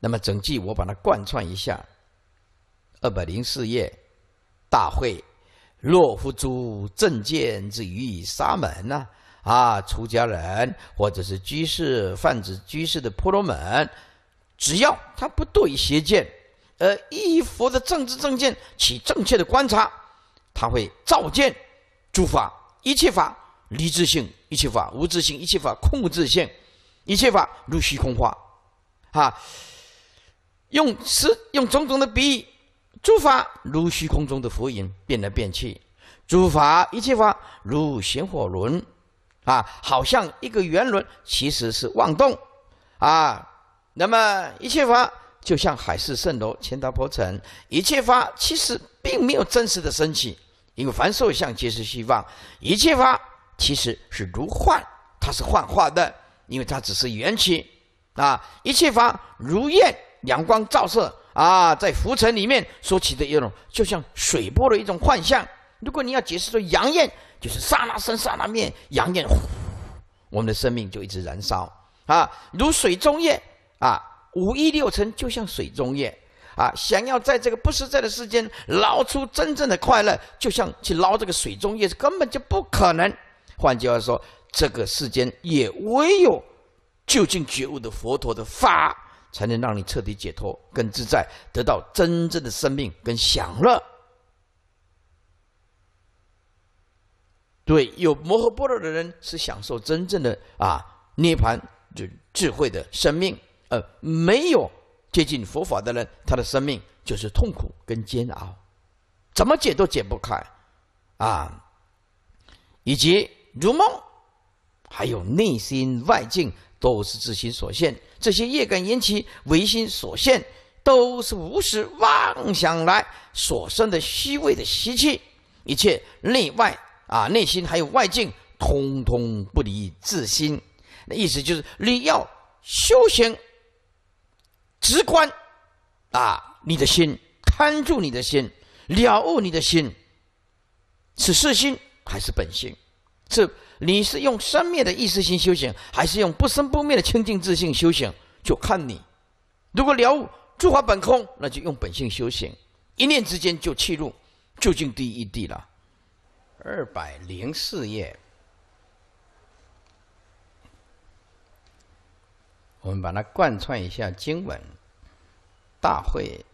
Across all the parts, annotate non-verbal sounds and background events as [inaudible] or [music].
那么整句我把它贯穿一下。二百零四页，大会若夫诸正见之于沙门呐，啊，出家人或者是居士，泛指居士的婆罗门，只要他不堕于邪见，而依佛的政治正见，起正确的观察，他会照见诸法一切法离智性一切法无智性一切法空无自性一切法如虚空化，哈。用词用种种的比喻，诸法如虚空中的浮云，变来变去；诸法一切法如旋火轮，啊，好像一个圆轮，其实是妄动，啊，那么一切法就像海市蜃楼、千岛破城，一切法其实并没有真实的升起，因为凡受相皆是虚妄，一切法其实是如幻，它是幻化的，因为它只是缘起，啊，一切法如焰。阳光照射啊，在浮尘里面所起的一种，就像水波的一种幻象。如果你要解释说“阳焰”就是刹那生、刹那灭，阳焰，我们的生命就一直燃烧啊，如水中焰啊，五一六尘就像水中焰啊。想要在这个不实在的世间捞出真正的快乐，就像去捞这个水中叶，根本就不可能。换句话说，这个世间也唯有究竟觉悟的佛陀的法。才能让你彻底解脱、更自在，得到真正的生命跟享乐。对，有摩诃波若的人是享受真正的啊涅盘智智慧的生命，呃，没有接近佛法的人，他的生命就是痛苦跟煎熬，怎么解都解不开，啊，以及如梦，还有内心外境。都是自心所现，这些业感引起、唯心所现，都是无始妄想来所生的虚伪的习气。一切内外啊，内心还有外境，通通不离自心。那意思就是你要修行，直观啊，你的心，看住你的心，了悟你的心，是世心还是本性？是，你是用生灭的意识心修行，还是用不生不灭的清净自性修行？就看你。如果了悟诸法本空，那就用本性修行，一念之间就契入究竟第一地了。二百零四页，我们把它贯穿一下经文。大会，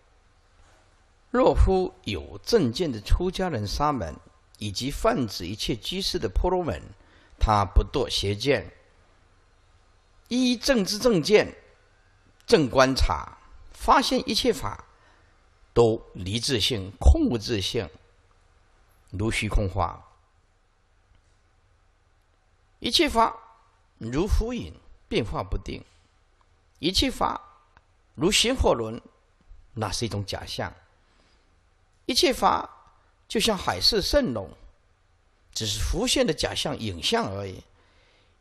若夫有正见的出家人沙门。以及泛指一切居士的婆罗门，他不堕邪见，依正知正见正观察，发现一切法都离自性、空无自性，如虚空化，一切法如浮影，变化不定；一切法如行火轮，那是一种假象；一切法。就像海市蜃楼，只是浮现的假象、影像而已。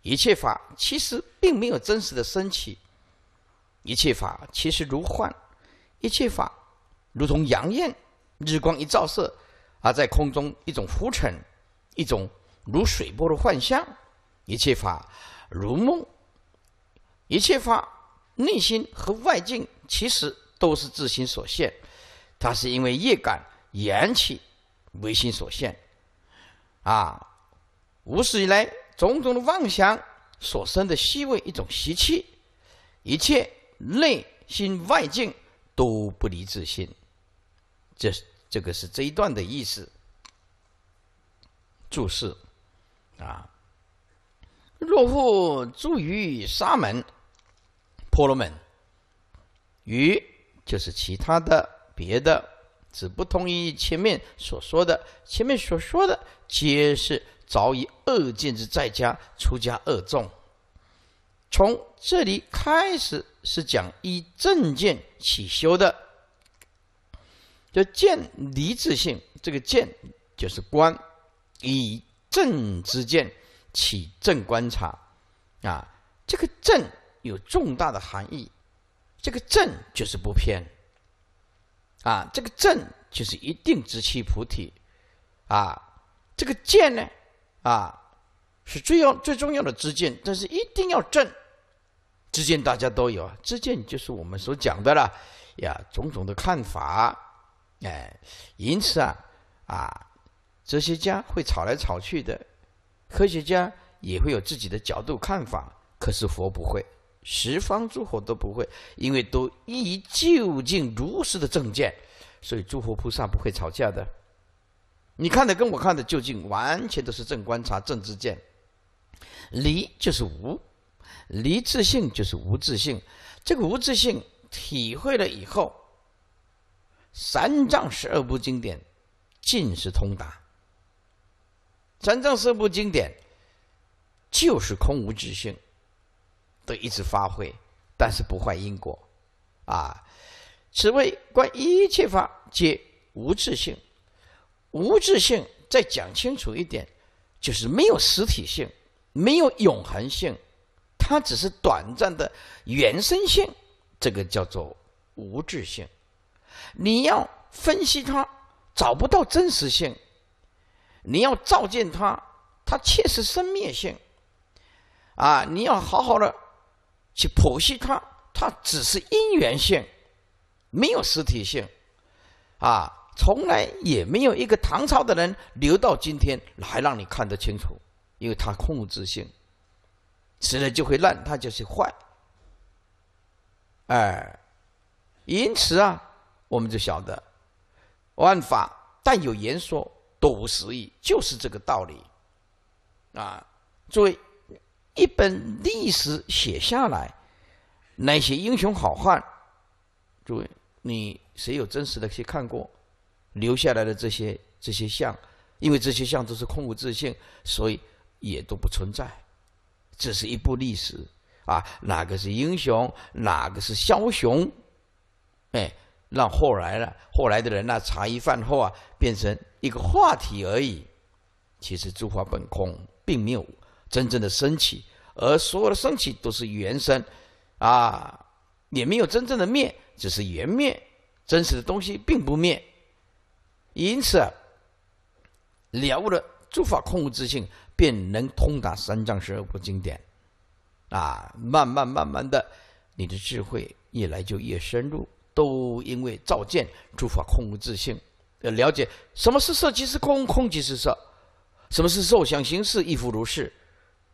一切法其实并没有真实的升起，一切法其实如幻，一切法如同阳焰，日光一照射，而在空中一种浮尘，一种如水波的幻象。一切法如梦，一切法内心和外境其实都是自心所现，它是因为业感缘起。唯心所现，啊，无始以来种种的妄想所生的细微一种习气，一切内心外境都不离自心，这这个是这一段的意思。注释，啊，若复诸于沙门婆罗门，于就是其他的别的。只不同于前面所说的，前面所说的皆是早已恶见之在家出家恶众。从这里开始是讲以正见起修的，就见离自性，这个见就是观，以正之见起正观察，啊，这个正有重大的含义，这个正就是不偏。啊，这个正就是一定之气菩提，啊，这个见呢，啊，是最要最重要的知见，但是一定要正，知见大家都有啊，知见就是我们所讲的了呀，种种的看法，哎，因此啊，啊，哲学家会吵来吵去的，科学家也会有自己的角度看法，可是佛不会。十方诸佛都不会，因为都依究竟如实的正见，所以诸佛菩萨不会吵架的。你看的跟我看的究竟完全都是正观察正知见，离就是无，离自性就是无自性。这个无自性体会了以后，三藏十二部经典尽是通达。三藏四部经典就是空无自性。都一直发挥，但是不坏因果，啊，此谓观一切法皆无自性，无自性再讲清楚一点，就是没有实体性，没有永恒性，它只是短暂的原生性，这个叫做无自性。你要分析它，找不到真实性；你要照见它，它确实生灭性，啊，你要好好的。去剖析它，它只是因缘性，没有实体性，啊，从来也没有一个唐朝的人留到今天还让你看得清楚，因为它控制性，迟了就会烂，它就是坏，哎，因此啊，我们就晓得，万法但有言说，多无实义，就是这个道理，啊，诸位。一本历史写下来，那些英雄好汉，诸位，你谁有真实的去看过？留下来的这些这些像，因为这些像都是空无自信，所以也都不存在。这是一部历史啊，哪个是英雄，哪个是枭雄？哎，让后来呢？后来的人呢？茶余饭后啊，变成一个话题而已。其实诸法本空，并没有。真正的升起，而所有的升起都是缘生，啊，也没有真正的灭，只是缘灭。真实的东西并不灭，因此了悟了诸法空无自性，便能通达三藏十二部经典。啊，慢慢慢慢的，你的智慧越来就越深入，都因为照见诸法空无自性，要了解什么是色即是空，空即是色，什么是受想行识亦复如是。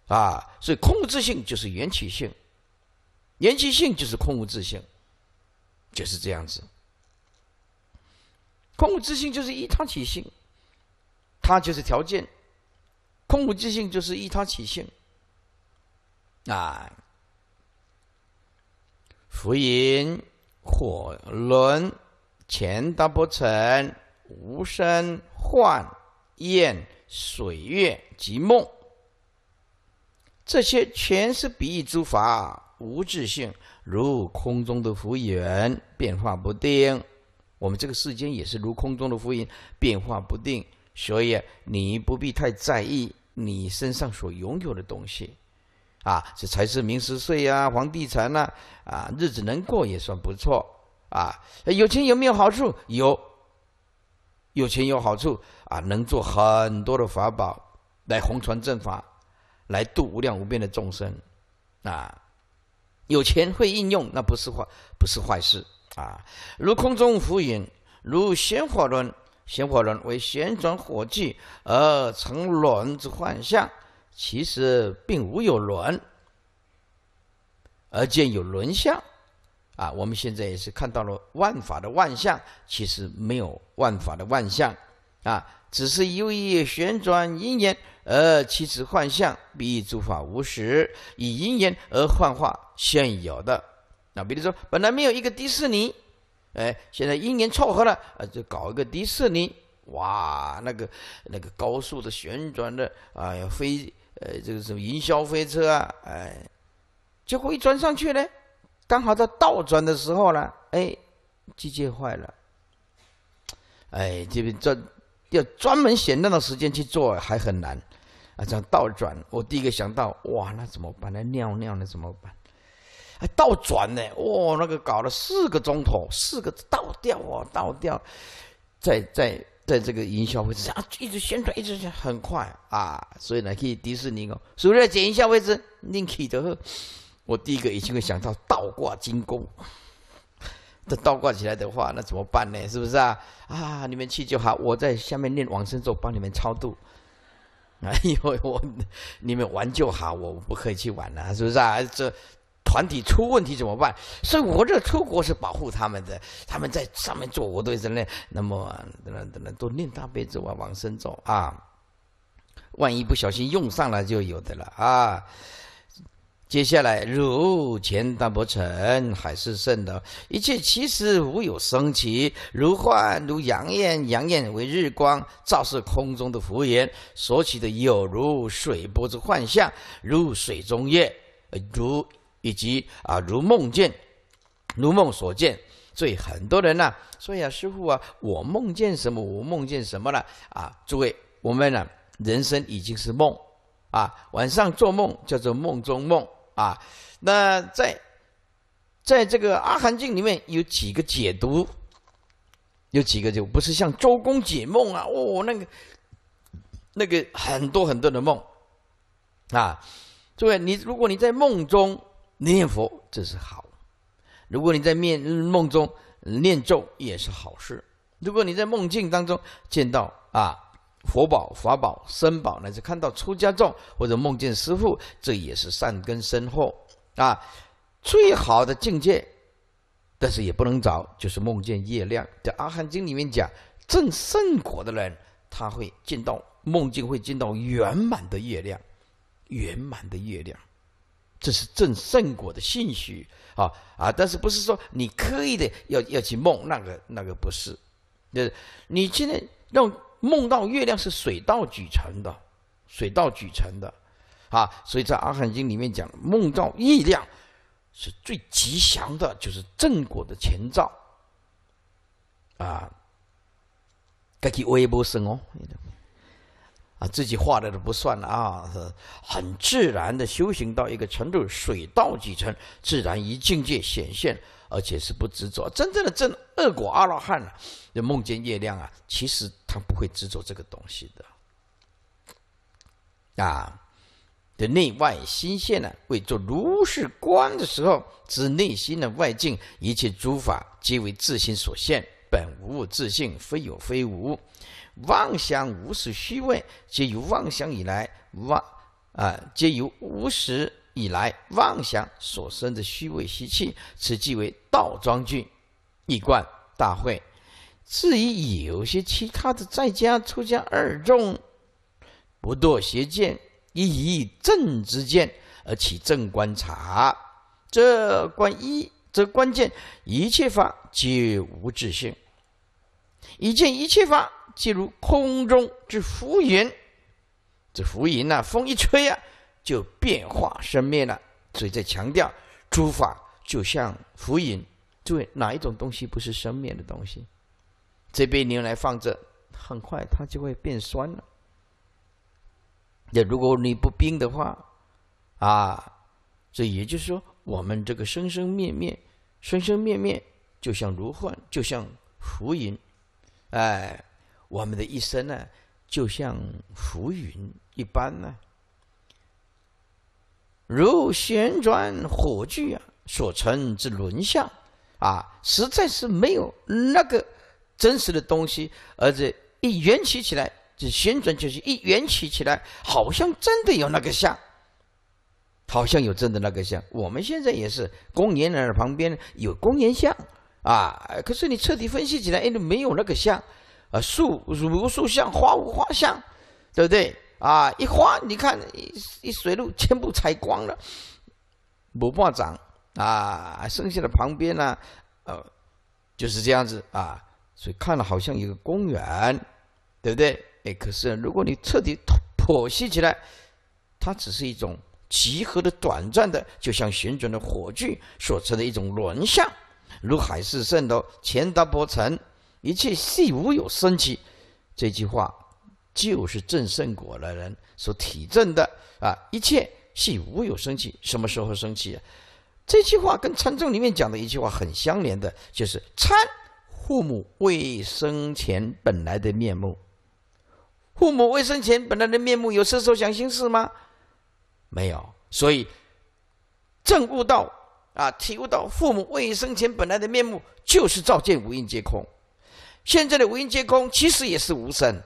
啊，所以空无自性就是缘起性，缘起性就是空无自性，就是这样子。空无自性就是依他起性，它就是条件。空无自性就是依他起性，啊，浮云、火轮、前达不成、无声幻宴、水月及梦。这些全是比喻诸法，无自性，如空中的浮云，变化不定。我们这个世间也是如空中的浮云，变化不定。所以你不必太在意你身上所拥有的东西，啊，这才是名、食、税啊，房地产呐，啊，日子能过也算不错啊。有钱有没有好处？有，有钱有好处啊，能做很多的法宝来红传正法。来度无量无边的众生，啊，有钱会应用，那不是坏，不是坏事啊。如空中浮云，如旋火轮，旋火轮为旋转火炬而成轮之幻象，其实并无有轮，而见有轮相，啊，我们现在也是看到了万法的万象，其实没有万法的万象，啊。只是由于旋转因缘而起此幻象，比诸法无实，以因缘而幻化现有的。那比如说，本来没有一个迪士尼，哎，现在因缘凑合了，啊，就搞一个迪士尼。哇，那个那个高速的旋转的啊，飞呃，这个什么云霄飞车啊，哎，结果一转上去呢，刚好在倒转的时候呢，哎，机械坏了，哎，这边转。要专门选那段时间去做还很难，啊，这样倒转。我第一个想到，哇，那怎么办？那尿尿那怎么办？倒转呢，哇，那个搞了四个钟头，四个倒掉啊，倒掉，在在在这个营销位置啊，一直旋转，一直旋很快啊。所以呢，去迪士尼哦，不是剪一下位置，link 后，我第一个已经会想到倒挂金钩。倒挂起来的话，那怎么办呢？是不是啊？啊，你们去就好，我在下面念往生咒，帮你们超度。[laughs] 哎呦，我你们玩就好，我不可以去玩了，是不是啊？这团体出问题怎么办？所以我这出国是保护他们的，他们在上面做，我对人类那么等等等都念大悲咒啊，往生咒啊，万一不小心用上了就有的了啊。接下来，如前大伯尘，海市蜃楼，一切其实无有生起，如幻如阳焰，阳焰为日光，照射空中的浮云所起的，有如水波之幻象，如水中月，如以及啊如梦见，如梦所见。所以很多人呢，说呀，师傅啊，我梦见什么？我梦见什么了？啊，诸位，我们呢，人生已经是梦啊，晚上做梦叫做梦中梦。啊，那在，在这个《阿含经》里面有几个解读，有几个就不是像周公解梦啊，哦，那个，那个很多很多的梦，啊，诸位，你如果你在梦中念佛，这是好；如果你在面梦中念咒也是好事；如果你在梦境当中见到啊。佛宝、法宝、身宝呢？是看到出家众或者梦见师父，这也是善根深厚啊。最好的境界，但是也不能找，就是梦见月亮。在《阿含经》里面讲，正圣果的人，他会见到梦境，会见到圆满的月亮，圆满的月亮，这是正圣果的信许啊啊！但是不是说你刻意的要要去梦那个那个不是，就是你现在让。梦到月亮是水到渠成的，水到渠成的，啊，所以在阿含经里面讲，梦到月亮，是最吉祥的，就是正果的前兆，啊，该去微波声哦，啊，自己画的都不算了啊，很自然的修行到一个程度，水到渠成，自然一境界显现，而且是不执着，真正的正恶果阿罗汉，啊，就梦见月亮啊，其实。他不会执着这个东西的，啊，的内外心现呢？为做如是观的时候，知内心的外境，一切诸法皆为自心所现，本无自性，非有非无，妄想无始虚妄，皆由妄想以来妄啊，皆由无始以来妄想所生的虚伪习气，此即为道庄句，一贯大会。至于有些其他的在家出家二众，不堕邪见，以正之见而起正观察，这观一这关键，一切法皆无自性，一见一切法皆如空中之浮云，这浮云呐，风一吹啊，就变化生灭了。所以，在强调诸法就像浮云，诸位哪一种东西不是生灭的东西？这杯牛奶放着，很快它就会变酸了。那如果你不冰的话，啊，这也就是说，我们这个生生灭灭、生生灭灭，就像如幻，就像浮云，哎，我们的一生呢，就像浮云一般呢，如旋转火炬啊，所成之轮相啊，实在是没有那个。真实的东西，而且一圆起起来就旋转，就是一圆起起来，好像真的有那个像，好像有真的那个像。我们现在也是公园那儿旁边有公园像，啊，可是你彻底分析起来，哎，没有那个像，啊，树无树像，花无花像，对不对？啊，一花你看，一一水路全部采光了，不发展啊，剩下的旁边呢，呃，就是这样子啊。所以看了好像一个公园，对不对？哎，可是如果你彻底剖析起来，它只是一种集合的、短暂的，就像旋转的火炬所成的一种轮象，如海市蜃楼、钱达波尘，一切系无有生起。这句话就是正圣果的人所体证的啊！一切系无有生起，什么时候生起？这句话跟禅宗里面讲的一句话很相连的，就是参。父母未生前本来的面目，父母未生前本来的面目，有射手想心事吗？没有，所以正悟到啊，体悟到父母未生前本来的面目，就是照见五蕴皆空。现在的五蕴皆空，其实也是无声，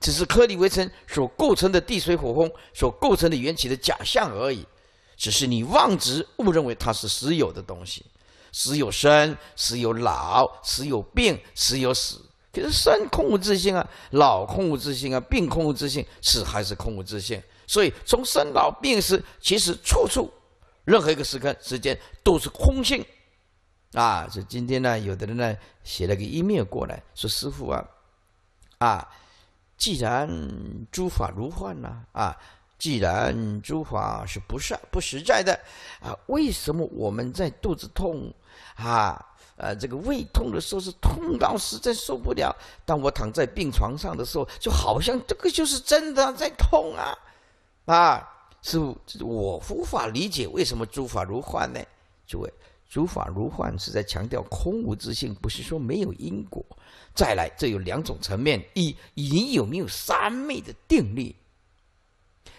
只是颗粒微尘所构成的地、水、火、风所构成的缘起的假象而已，只是你妄执误认为它是实有的东西。死有生，死有老，死有病，死有死。可是生空无自性啊，老空无自性啊，病空无自性，死还是空无自性。所以从生老病死，其实处处任何一个时刻、时间都是空性啊。这今天呢，有的人呢写了个一面过来说：“师傅啊，啊，既然诸法如幻呐，啊。”既然诸法是不善不实在的，啊，为什么我们在肚子痛，啊，呃，这个胃痛的时候是痛到实在受不了？当我躺在病床上的时候，就好像这个就是真的在痛啊，啊，是我无法理解为什么诸法如幻呢？诸位，诸法如幻是在强调空无自性，不是说没有因果。再来，这有两种层面：一，你有没有三昧的定力？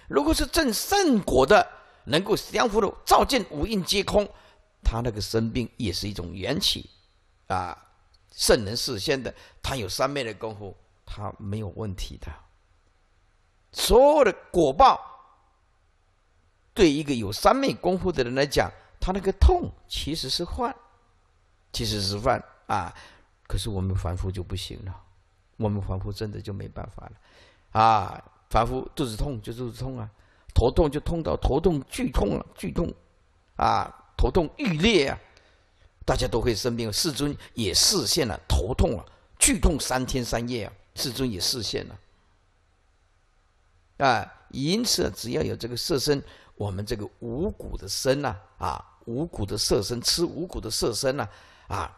如果是正圣果的，能够降伏的，照见五蕴皆空，他那个生病也是一种缘起，啊，圣人事先的，他有三昧的功夫，他没有问题的。所有的果报，对一个有三昧功夫的人来讲，他那个痛其实是患，其实是患啊。可是我们凡夫就不行了，我们凡夫真的就没办法了，啊。反复肚子痛就肚子痛啊，头痛就痛到头痛剧痛了，剧痛，啊，头痛欲裂啊，大家都会生病。世尊也视现了头痛啊，剧痛三天三夜啊，世尊也视现了。啊，因此只要有这个色身，我们这个五谷的身呐，啊，五谷的色身吃五谷的色身呐，啊。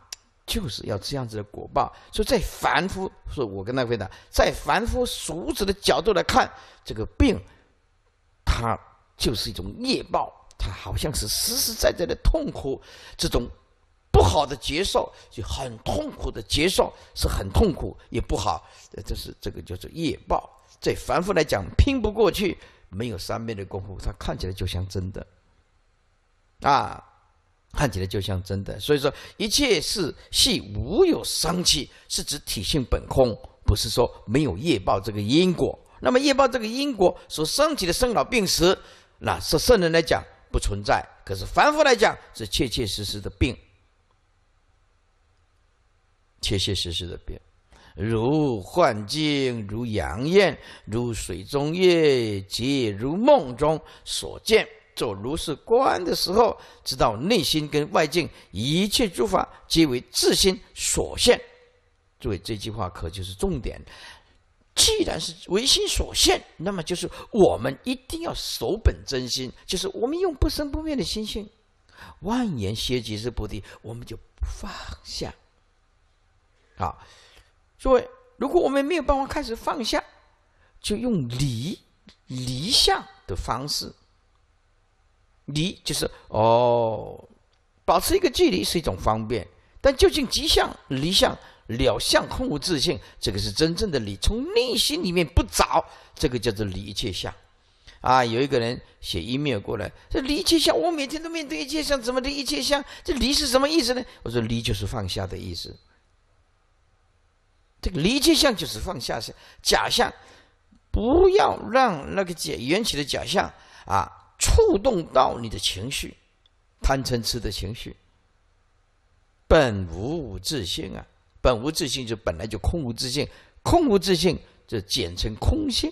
就是要这样子的果报，所以在凡夫，是我跟他回答，在凡夫俗子的角度来看，这个病，它就是一种业报，它好像是实实在在的痛苦，这种不好的接受，就很痛苦的接受，是很痛苦也不好，这是这个叫做业报，在凡夫来讲，拼不过去，没有三昧的功夫，它看起来就像真的，啊。看起来就像真的，所以说一切是系无有生气，是指体性本空，不是说没有业报这个因果。那么业报这个因果所生起的生老病死，那是圣人来讲不存在，可是凡夫来讲是切切实实的病，切切实实的病，如幻境，如阳焰，如水中月，即如梦中所见。做如是观的时候，知道内心跟外境一切诸法皆为自心所现。注意这句话可就是重点。既然是唯心所现，那么就是我们一定要守本真心，就是我们用不生不灭的心性，万言歇即是菩提，我们就放下。好，诸位，如果我们没有办法开始放下，就用离离相的方式。离就是哦，保持一个距离是一种方便，但究竟吉相离相了相空无自性，这个是真正的离。从内心里面不找，这个叫做离一切相。啊，有一个人写 email 过来，这离一切相，我每天都面对一切相，怎么的一切相？这离是什么意思呢？我说离就是放下的意思。这个离界切相就是放下相，假象，不要让那个假缘起的假象啊。触动到你的情绪，贪嗔痴的情绪。本无自性啊，本无自性就本来就空无自性，空无自性就简称空性。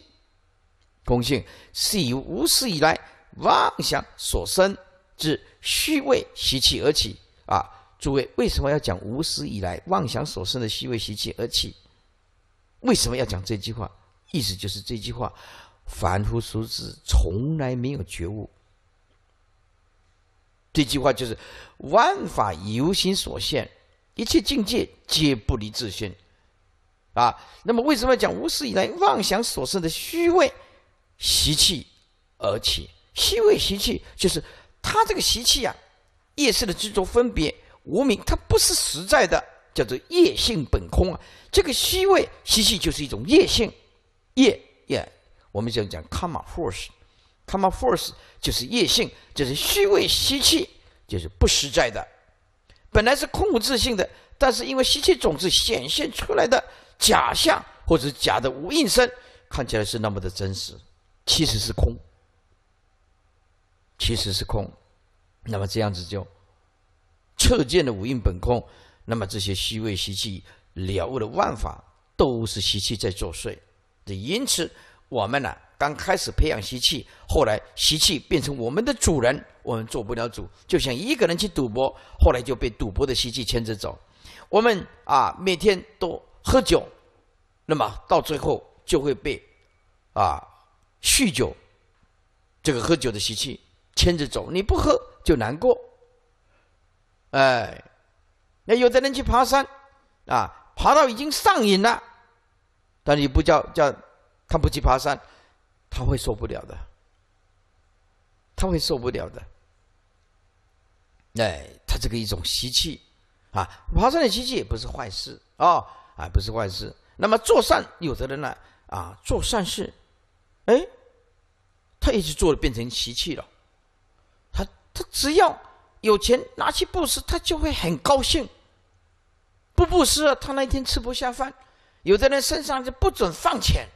空性是由无始以来妄想所生之虚伪习气而起啊！诸位为什么要讲无始以来妄想所生的虚伪习气而起？为什么要讲这句话？意思就是这句话。凡夫俗子从来没有觉悟。这句话就是“万法由心所现，一切境界皆不离自心”。啊，那么为什么要讲无始以来妄想所生的虚伪习气？而且虚伪习气就是他这个习气呀，夜色的执着分别无明，它不是实在的，叫做业性本空啊。这个虚伪习气就是一种业性业业我们讲讲 “kama force”，“kama force” 就是业性，就是虚伪、吸气，就是不实在的。本来是空无自性的，但是因为吸气总是显现出来的假象，或者假的无应身，看起来是那么的真实，其实是空，其实是空。那么这样子就彻见的五蕴本空，那么这些虚伪、习气了悟的万法，都是习气在作祟。这因此。我们呢，刚开始培养习气，后来习气变成我们的主人，我们做不了主，就像一个人去赌博，后来就被赌博的习气牵着走。我们啊，每天都喝酒，那么到最后就会被啊酗酒这个喝酒的习气牵着走。你不喝就难过，哎，那有的人去爬山，啊，爬到已经上瘾了，但你不叫叫。他不去爬山，他会受不了的。他会受不了的。哎，他这个一种习气，啊，爬山的习气也不是坏事哦，啊，不是坏事。那么做善，有的人呢，啊，做善事，哎，他一直做的变成习气了。他他只要有钱拿去布施，他就会很高兴。不布施，他那一天吃不下饭。有的人身上就不准放钱。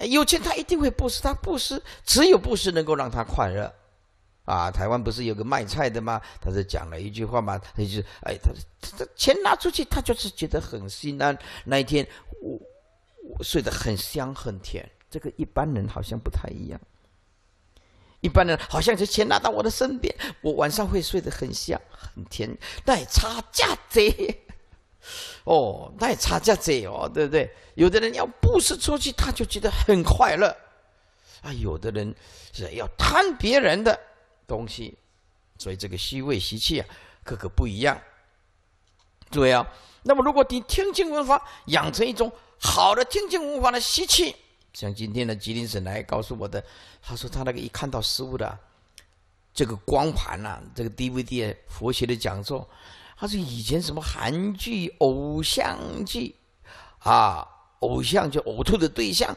有钱他一定会布施，他布施只有布施能够让他快乐。啊，台湾不是有个卖菜的吗？他是讲了一句话嘛，他就是：哎，他他他钱拿出去，他就是觉得很心安。那一天我我睡得很香很甜，这个一般人好像不太一样。一般人好像是钱拿到我的身边，我晚上会睡得很香很甜，那差价贼。哦，那也差价子哦，对不对？有的人要布施出去，他就觉得很快乐；啊，有的人是要贪别人的东西，所以这个虚位习气啊，各个不一样。对啊，那么如果你听经闻法，养成一种好的听经闻法的习气，像今天的吉林省来告诉我的，他说他那个一看到师傅的这个光盘呐，这个 DVD 佛学的讲座。他说：“以前什么韩剧、偶像剧，啊，偶像就呕吐的对象，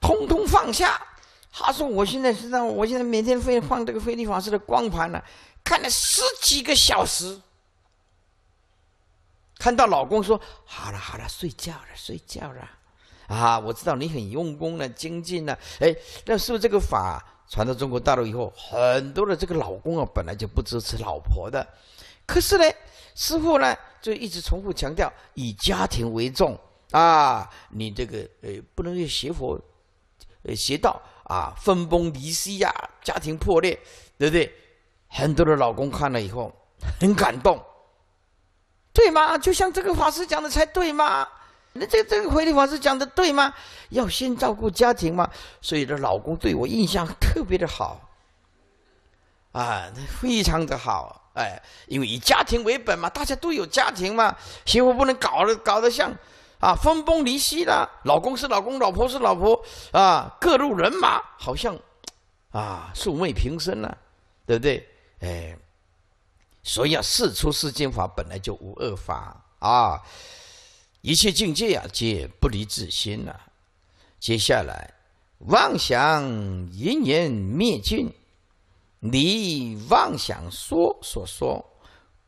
通通放下。”他说：“我现在身上，我现在每天会放这个菲利法师的光盘了，看了十几个小时。看到老公说：‘好了，好了，睡觉了，睡觉了。’啊，我知道你很用功了，精进了。哎，那是不是这个法传到中国大陆以后，很多的这个老公啊，本来就不支持老婆的？”可是呢，师傅呢就一直重复强调以家庭为重啊！你这个呃不能邪佛，呃邪道啊，分崩离析呀，家庭破裂，对不对？很多的老公看了以后很感动，对吗？就像这个法师讲的才对吗？那这这个回力法师讲的对吗？要先照顾家庭嘛，所以的老公对我印象特别的好，啊，非常的好。哎，因为以家庭为本嘛，大家都有家庭嘛，媳妇不能搞得搞得像，啊，分崩离析了，老公是老公，老婆是老婆，啊，各路人马好像，啊，素昧平生了，对不对？哎，所以啊，事出世间法本来就无恶法啊，一切境界啊皆不离自心了。接下来，妄想淫念灭尽。离妄想说所说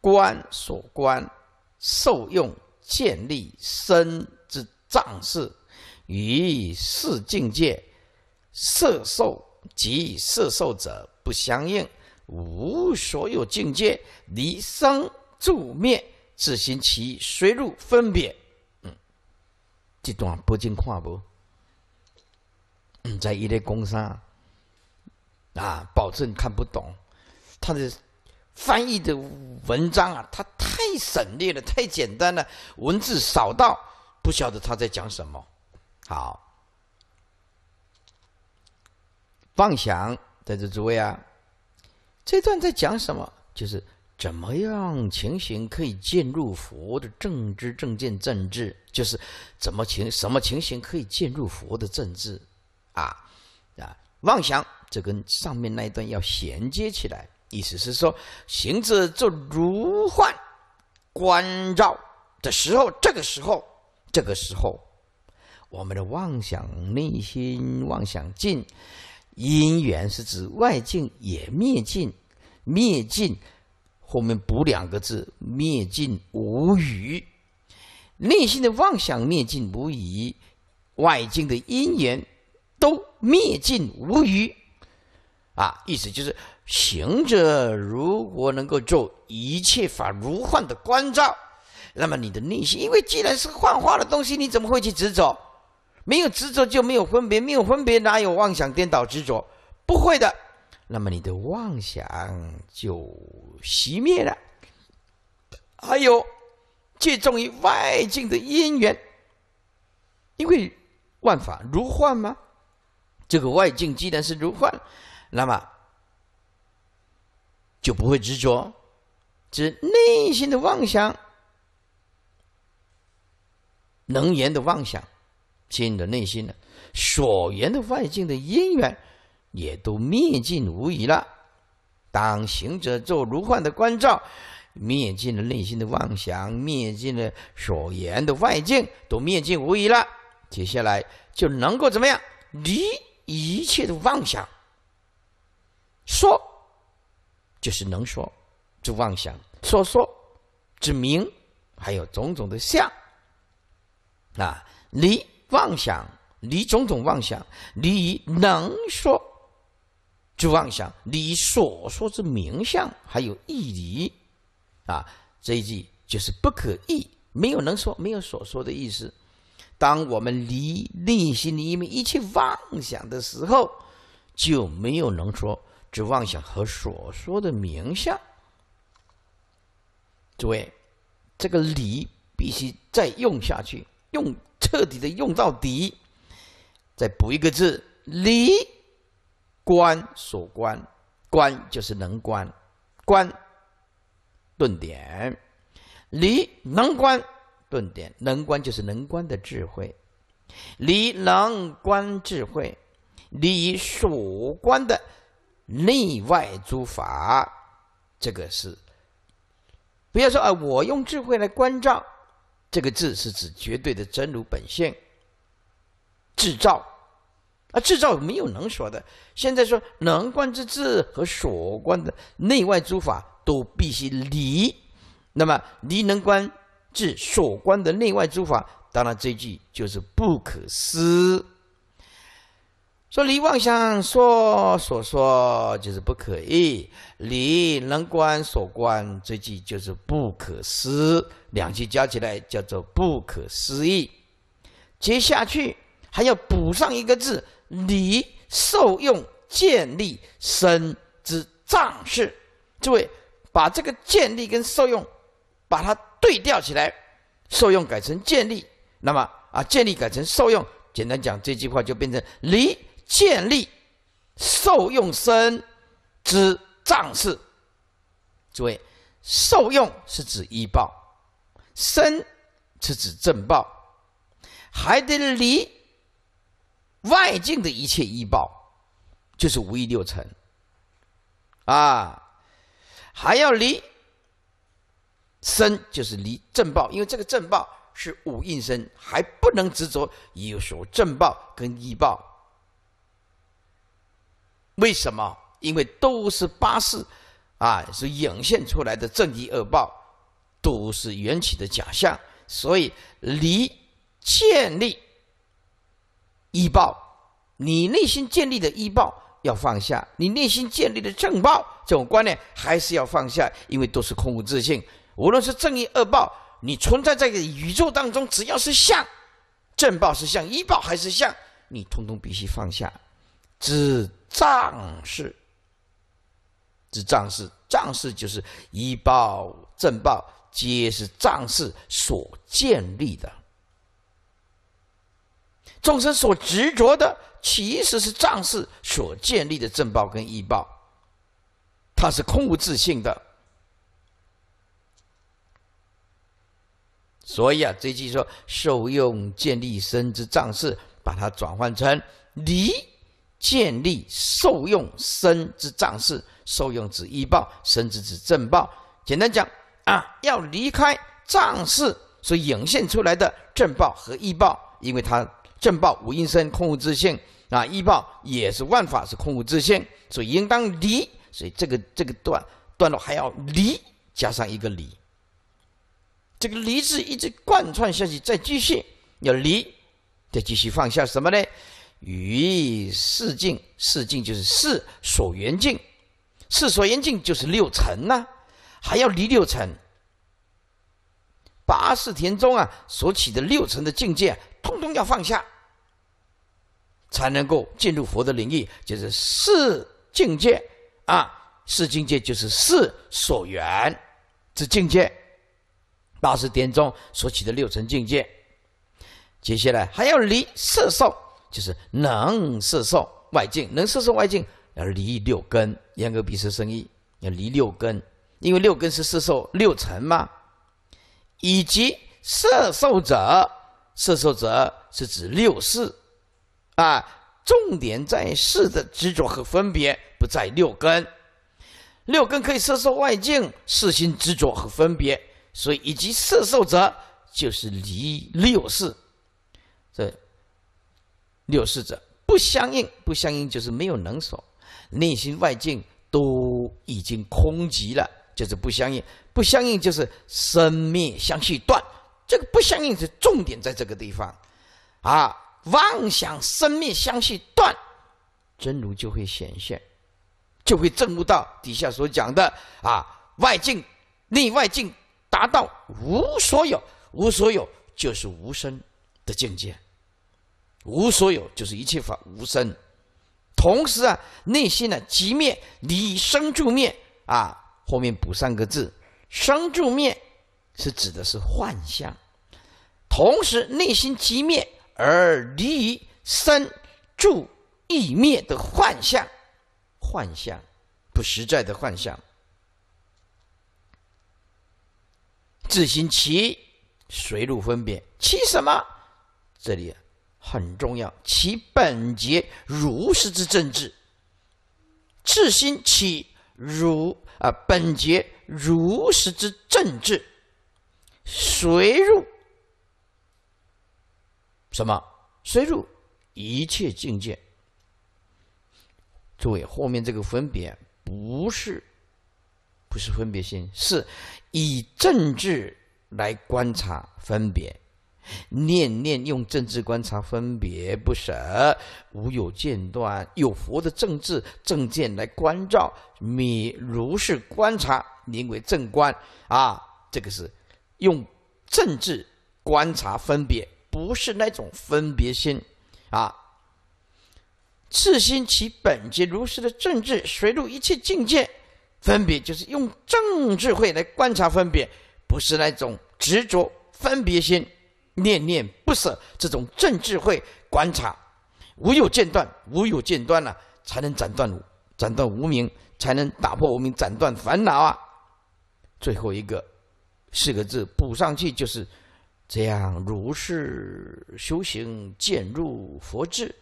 观所观受用建立身之障事与是境界色受及色受者不相应无所有境界离生住灭自行其随入分别。嗯，这段不经看不，在一类工商。啊，保证看不懂，他的翻译的文章啊，他太省略了，太简单了，文字少到不晓得他在讲什么。好，妄想在这诸位啊，这段在讲什么？就是怎么样情形可以进入佛的政治政见政治？就是怎么情什么情形可以进入佛的政治？啊啊，妄想。这跟上面那一段要衔接起来，意思是说，行者做如幻观照的时候，这个时候，这个时候，我们的妄想内心妄想尽，因缘是指外境也灭尽，灭尽，后面补两个字，灭尽无余，内心的妄想灭尽无余，外境的因缘都灭尽无余。啊，意思就是行者如果能够做一切法如幻的关照，那么你的内心，因为既然是幻化的东西，你怎么会去执着？没有执着就没有分别，没有分别哪有妄想颠倒执着？不会的，那么你的妄想就熄灭了。还有，借重于外境的因缘，因为万法如幻吗？这个外境既然是如幻。那么就不会执着，指内心的妄想、能言的妄想心的内心的所言的外境的因缘也都灭尽无疑了。当行者做如幻的关照，灭尽了内心的妄想，灭尽了所言的外境，都灭尽无疑了。接下来就能够怎么样？离一切的妄想。说，就是能说，之妄想；所说之名，还有种种的相。啊，你妄想，你种种妄想，你能说，之妄想，你所说之名相还有义理。啊，这一句就是不可意，没有能说，没有所说的意思。当我们离内心里面一切妄想的时候，就没有能说。之妄想和所说的名相，诸位，这个理必须再用下去，用彻底的用到底。再补一个字：理观所观，观就是能观，观顿点，理能观顿点，能观就是能观的智慧，理能观智慧，理所观的。内外诸法，这个是不要说啊！我用智慧来关照，这个“智”是指绝对的真如本性。制造啊，制造没有能说的。现在说能观之智和所观的内外诸法都必须离，那么离能观智所观的内外诸法，当然这句就是不可思。说离妄想所所说就是不可意，离能观所观，这句就是不可思，两句加起来叫做不可思议。接下去还要补上一个字，离受用建立生之障事。诸位把这个建立跟受用，把它对调起来，受用改成建立，那么啊，建立改成受用，简单讲这句话就变成离。建立受用身之仗势，诸位，受用是指一报，身是指正报，还得离外境的一切一报，就是五阴六尘啊，还要离身就是离正报，因为这个正报是五阴身，还不能执着有所正报跟一报。为什么？因为都是八识，啊，是涌现出来的正义恶报，都是缘起的假象。所以，离建立一报，你内心建立的一报要放下，你内心建立的正报这种观念还是要放下，因为都是空无自性。无论是正义恶报，你存在这个宇宙当中，只要是相，正报是相，一报还是相，你通通必须放下，只。仗势之仗势，仗势就是一报、正报，皆是仗势所建立的。众生所执着的，其实是仗势所建立的正报跟依报，它是空无自性的。所以啊，这句说受用建立身之仗势，把它转换成离。建立受用身之障势，受用指依报，身之指正报。简单讲啊，要离开障势所涌现出来的正报和依报，因为它正报无因生，空无自性啊，依报也是万法是空无自性，所以应当离。所以这个这个段段落还要离，加上一个离。这个离字一直贯穿下去，再继续要离，再继续放下什么呢？于四境，四境就是四所缘境，四所缘境就是六尘呐，还要离六尘。八世田中啊，所起的六层的境界，通通要放下，才能够进入佛的领域，就是四境界啊，四境界就是四所缘之境界，八世田中所起的六层境界。接下来还要离四受。就是能摄受外境，能摄受外境，要离六根，严格比是生义，要离六根，因为六根是摄受六尘嘛。以及摄受者，摄受者是指六识，啊，重点在识的执着和分别，不在六根。六根可以摄受外境，四心执着和分别，所以以及摄受者就是离六识，这六世者不相应，不相应就是没有能所，内心外境都已经空寂了，就是不相应。不相应就是生灭相续断，这个不相应是重点在这个地方。啊，妄想生灭相续断，真如就会显现，就会证悟到底下所讲的啊，外境、内外境达到无所有，无所有就是无生的境界。无所有就是一切法无生，同时啊，内心呢即灭离生住灭啊，后面补三个字“生住灭”，是指的是幻象。同时，内心即灭而离生住意灭的幻象，幻象不实在的幻象，自行其随入分别其什么？这里啊。很重要，其本节如实之正治，自心起如啊，本节如实之正治，随入什么？随入一切境界。注意后面这个分别不是不是分别心，是以政治来观察分别。念念用政治观察分别不舍，无有间断。有佛的政治正见来关照，你如是观察，名为正观啊。这个是用政治观察分别，不是那种分别心啊。次心其本皆如是的政治，随入一切境界分别，就是用政治慧来观察分别，不是那种执着分别心。念念不舍，这种正智慧观察，无有间断，无有间断了，才能斩断斩断无名，才能打破无名，斩断烦恼啊！最后一个四个字补上去，就是这样如是修行，渐入佛智。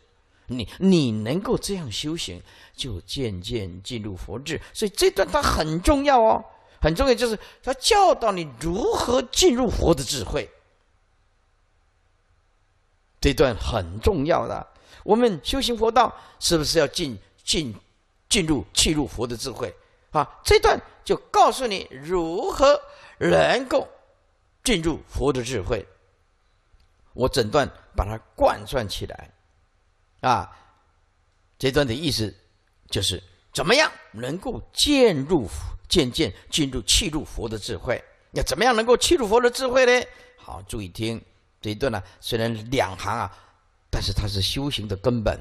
你你能够这样修行，就渐渐进入佛智。所以这段它很重要哦，很重要，就是它教导你如何进入佛的智慧。这段很重要的，我们修行佛道是不是要进进进入契入佛的智慧啊？这段就告诉你如何能够进入佛的智慧。我整段把它贯穿起来，啊，这段的意思就是怎么样能够渐入渐渐进入契入佛的智慧？要怎么样能够契入佛的智慧呢？好，注意听。这一段呢，虽然两行啊，但是它是修行的根本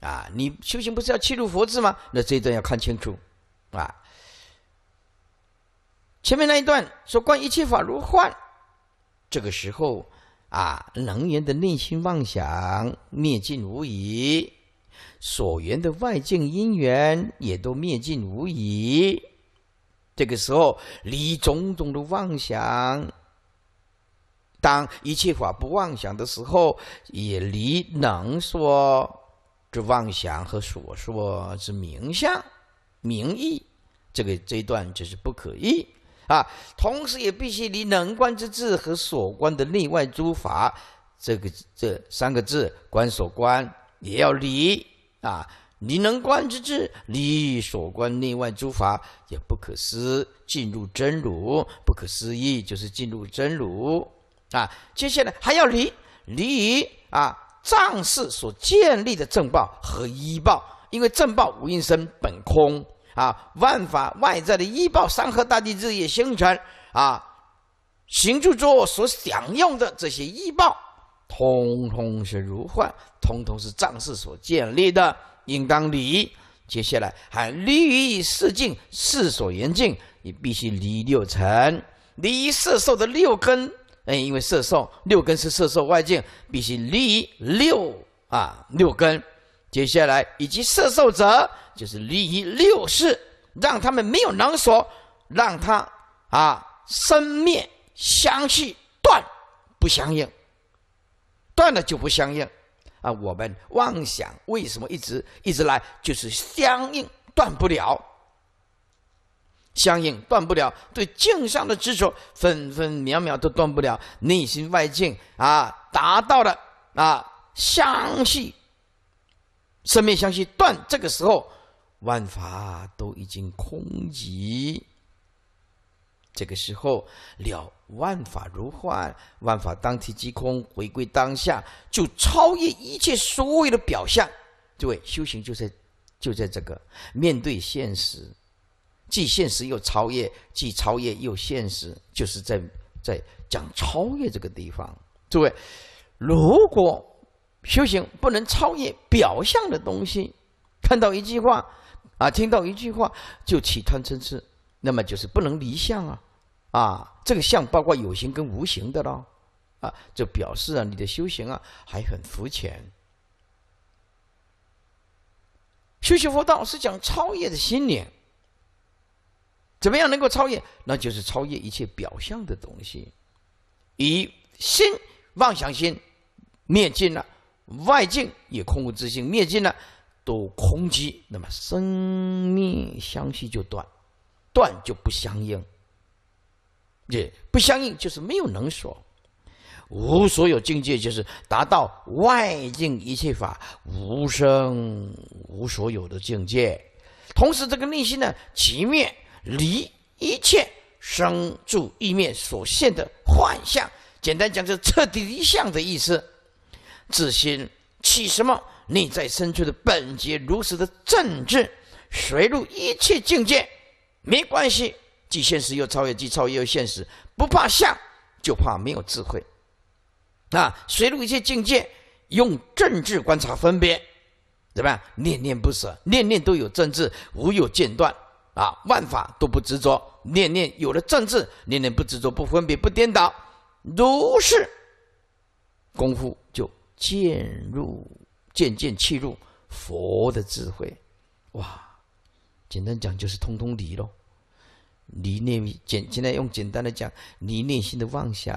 啊。你修行不是要气入佛智吗？那这一段要看清楚啊。前面那一段说观一切法如幻，这个时候啊，能源的内心妄想灭尽无疑，所缘的外境因缘也都灭尽无疑。这个时候离种种的妄想。当一切法不妄想的时候，也离能说之妄想和所说之名相、名义，这个这一段就是不可依啊。同时，也必须离能观之智和所观的内外诸法，这个这三个字“观所观”也要离啊。离能观之智，离所观内外诸法，也不可思进入真如，不可思议就是进入真如。啊，接下来还要离离啊，仗势所建立的正报和依报，因为正报无因生本空啊，万法外在的依报山河大地日夜星辰啊，行住坐所享用的这些依报，通通是如幻，通通是仗势所建立的，应当离。接下来还离四境四所缘境，你必须离六尘，离四受的六根。嗯，因为色受六根是色受外境，必须离于六啊六根，接下来以及色受者，就是离于六世，让他们没有能所，让他啊生灭相续断不相应，断了就不相应啊。我们妄想为什么一直一直来，就是相应断不了。相应断不了对镜上的执着，分分秒秒都断不了，内心外境啊，达到了啊，相续，生命相续断，这个时候万法都已经空寂。这个时候了，万法如幻，万法当体即空，回归当下，就超越一切所有的表象。对，位修行就在就在这个面对现实。既现实又超越，既超越又现实，就是在在讲超越这个地方。诸位，如果修行不能超越表象的东西，看到一句话啊，听到一句话就起贪嗔痴，那么就是不能离相啊啊！这个相包括有形跟无形的咯啊，就表示啊你的修行啊还很肤浅。修行佛道是讲超越的心念。怎么样能够超越？那就是超越一切表象的东西，以心妄想心灭尽了，外境也空无自性灭尽了，都空寂，那么生灭相续就断，断就不相应，也不相应就是没有能所，无所有境界就是达到外境一切法无生无所有的境界，同时这个内心呢寂灭。离一切生住意念所现的幻象，简单讲就是彻底离相的意思。自心起什么内在深处的本觉如实的正治，随入一切境界，没关系，既现实又超越，既超越又现实，不怕相，就怕没有智慧。啊，随入一切境界，用正治观察分别，对吧？念念不舍，念念都有正治，无有间断。啊，万法都不执着，念念有了正智，念念不执着，不分别，不颠倒，如是功夫就渐入，渐渐切入佛的智慧。哇，简单讲就是通通离喽。离念简，现在用简单的讲，离内心的妄想，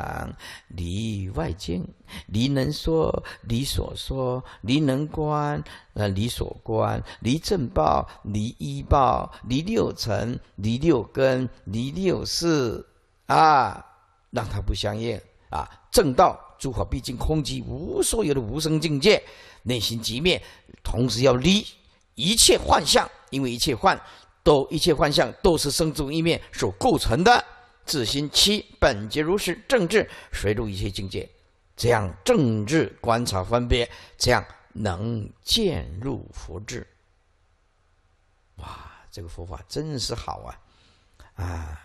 离外境，离能说，离所说，离能观，呃，离所观，离正报，离依报，离六尘，离六根，离六识，啊，让它不相应啊。正道诸佛毕竟空寂无所有的无生境界，内心寂灭，同时要离一切幻象，因为一切幻。都一切幻象都是生中一面所构成的，自心七本即如是正智随入一切境界，这样正智观察分别，这样能渐入佛智。哇，这个佛法真是好啊！啊，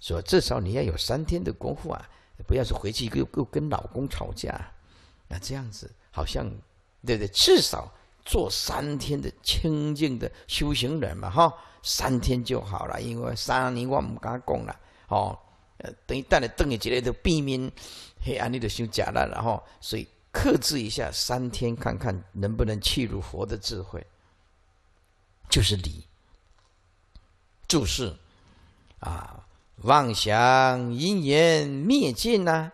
说至少你要有三天的功夫啊，不要说回去又又跟老公吵架，那这样子好像，对不对？至少。做三天的清净的修行人嘛，哈，三天就好了。因为三年我唔敢讲了，哦，呃，等一但你等你之类都避免黑暗里的修假了，然后所以克制一下三天，看看能不能去入佛的智慧，就是理。注释啊，妄想、因缘、灭尽呐，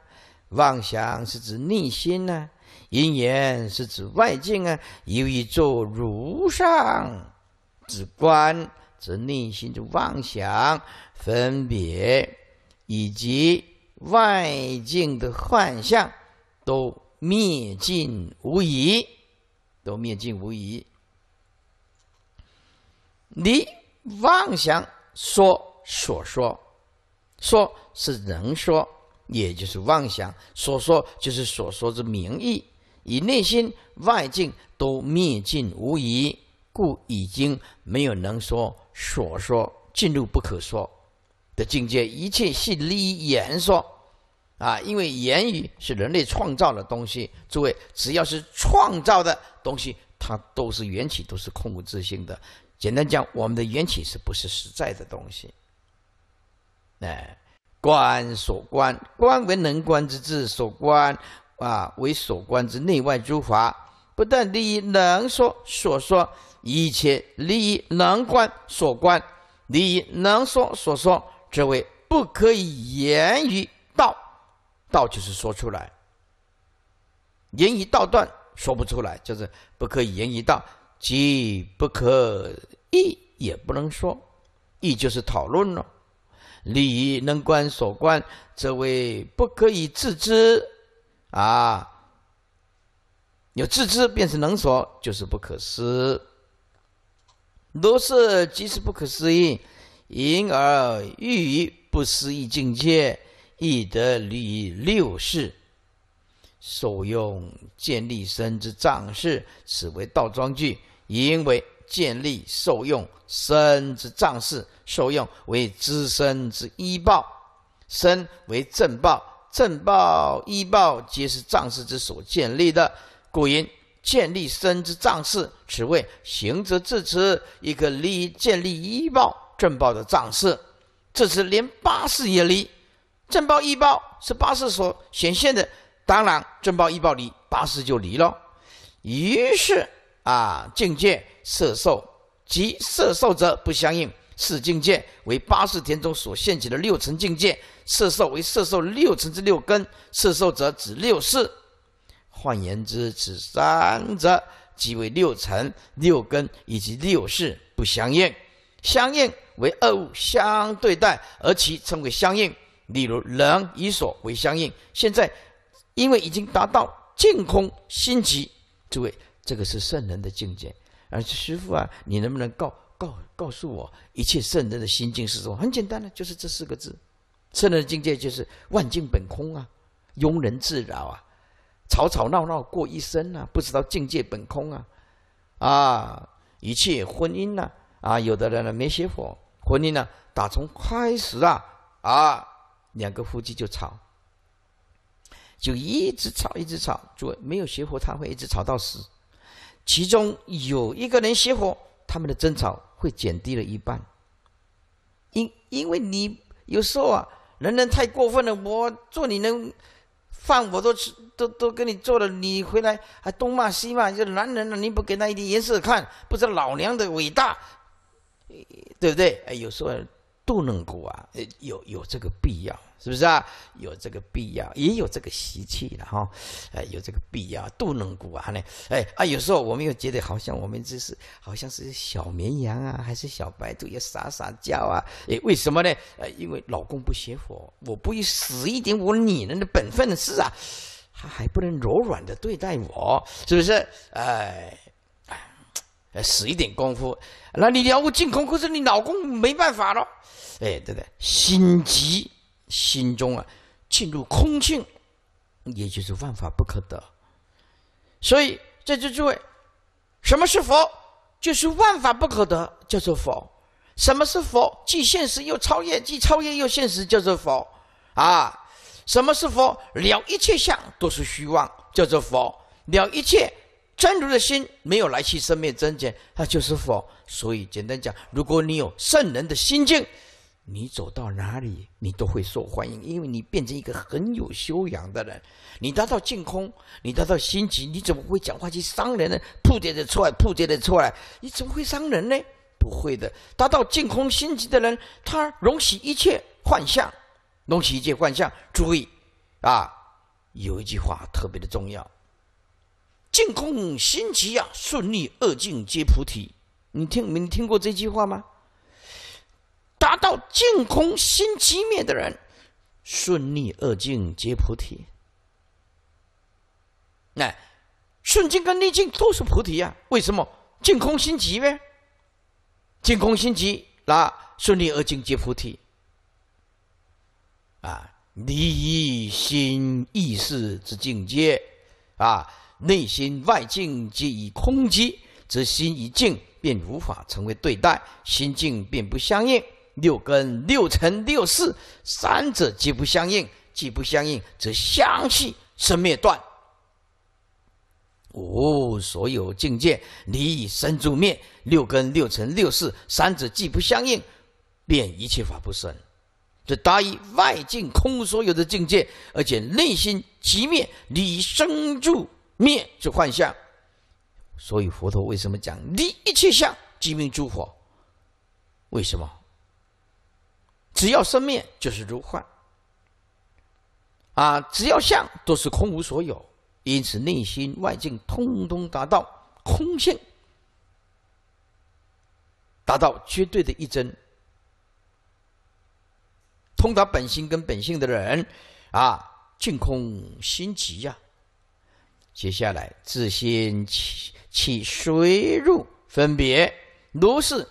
妄想是指内心呐。因缘是指外境啊，由于做如上之观，则内心的妄想、分别以及外境的幻象都灭尽无疑，都灭尽无疑。你妄想说所说，说是人说，也就是妄想所说，就是所说之名义。以内心外境都灭尽无疑，故已经没有能说所说进入不可说的境界。一切系立言说啊，因为言语是人类创造的东西。诸位，只要是创造的东西，它都是缘起，都是空无自性的。简单讲，我们的缘起是不是实在的东西？哎，观所观，观为能观之智，所观。啊，为所观之内外诸法，不但理能说所说，一切理能观所观，理能说所说，这位不可以言于道。道就是说出来，言于道断说不出来，就是不可以言于道，即不可以也不能说。议就是讨论了，理能观所观，则为不可以自知。啊，有自知便是能所，就是不可思。如是即是不可思议，因而欲于不思议境界，亦得离六世。受用建立身之障事，此为倒装句。因为建立受用身之障事，受用为资身之依报，身为正报。震报、医报皆是藏士之所建立的，故因建立身之藏士，此谓行者至此，一个立建立医报、震报的藏士，自持连八世也离。震报、医报是八世所显现的，当然震报、医报离八世就离了。于是啊，境界色受及色受者不相应。四境界为八世天中所现起的六层境界，色受为色受六层之六根，色受者指六世。换言之，此三者即为六层、六根以及六世不相应。相应为二物相对待，而其称为相应。例如人与所为相应。现在因为已经达到净空心极，诸位，这个是圣人的境界。而师傅啊，你能不能告？告告诉我一切圣人的心境是什么？很简单的，就是这四个字：圣人的境界就是万境本空啊，庸人自扰啊，吵吵闹闹过一生啊，不知道境界本空啊啊，一切婚姻呐啊，有的人呢没熄火，婚姻呢打从开始啊啊，两个夫妻就吵，就一直吵一直吵，就没有熄火，他会一直吵到死。其中有一个人熄火，他们的争吵。会减低了一半，因因为你有时候啊，人人太过分了，我做你能饭我都吃，都都给你做了，你回来还东骂西骂，就男人了，你不给他一点颜色看，不是老娘的伟大，对不对？哎，有时候。都能过啊，有有这个必要，是不是啊？有这个必要，也有这个习气了哈，哎，有这个必要。都能过啊呢，哎啊，有时候我们又觉得好像我们这是好像是小绵羊啊，还是小白兔要撒撒娇啊？哎，为什么呢？呃，因为老公不学佛，我不会死一点我女人的本分的事啊，他还不能柔软的对待我，是不是？哎。使一点功夫，那你了悟净空，可是你老公没办法了。哎，对不对？心急，心中啊，进入空性，也就是万法不可得。所以在这诸位，什么是佛？就是万法不可得，叫做佛。什么是佛？既现实又超越，既超越又现实，叫做佛。啊，什么是佛？了，一切相都是虚妄，叫做佛。了，一切。真如的心没有来去生灭增减，它就是佛。所以简单讲，如果你有圣人的心境，你走到哪里，你都会受欢迎，因为你变成一个很有修养的人。你达到净空，你达到心极，你怎么会讲话去伤人呢？铺垫的出来，铺垫的出来，你怎么会伤人呢？不会的。达到净空心极的人，他容许一切幻象，容许一切幻象。注意啊，有一句话特别的重要。净空心极呀，顺逆二境皆菩提。你听没听过这句话吗？达到净空心极灭的人，顺逆二境皆菩提。哎，顺境跟逆境都是菩提呀？为什么净空心极呗？净空心极，那顺逆二境皆菩提。啊，离心意识之境界啊！内心外境皆以空寂，则心一静便无法成为对待，心境便不相应。六根、六尘、六事三者既不相应，既不相应，则香气生灭断。五所有境界，离以生住灭，六根、六尘、六事三者既不相应，便一切法不生。这达以外境空所有的境界，而且内心极灭，你生住。灭就幻象，所以佛陀为什么讲离一切相即命诸佛？为什么？只要生灭就是如幻啊！只要相都是空无所有，因此内心外境通通达到空性，达到绝对的一真，通达本心跟本性的人啊，净空心极呀！接下来，自心起，起随入分别，如是。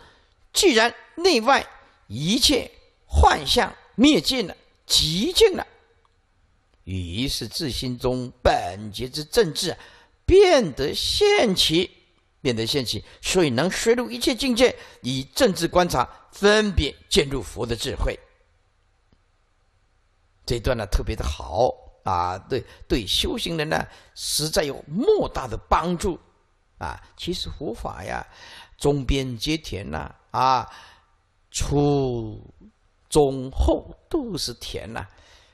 既然内外一切幻象灭尽了、极尽了，于是自心中本觉之正智，变得现起，变得现起，所以能随入一切境界，以政治观察，分别见入佛的智慧。这段呢，特别的好。啊，对对，修行人呢，实在有莫大的帮助。啊，其实佛法呀，中边皆甜呐，啊，初、中、后都是甜呐。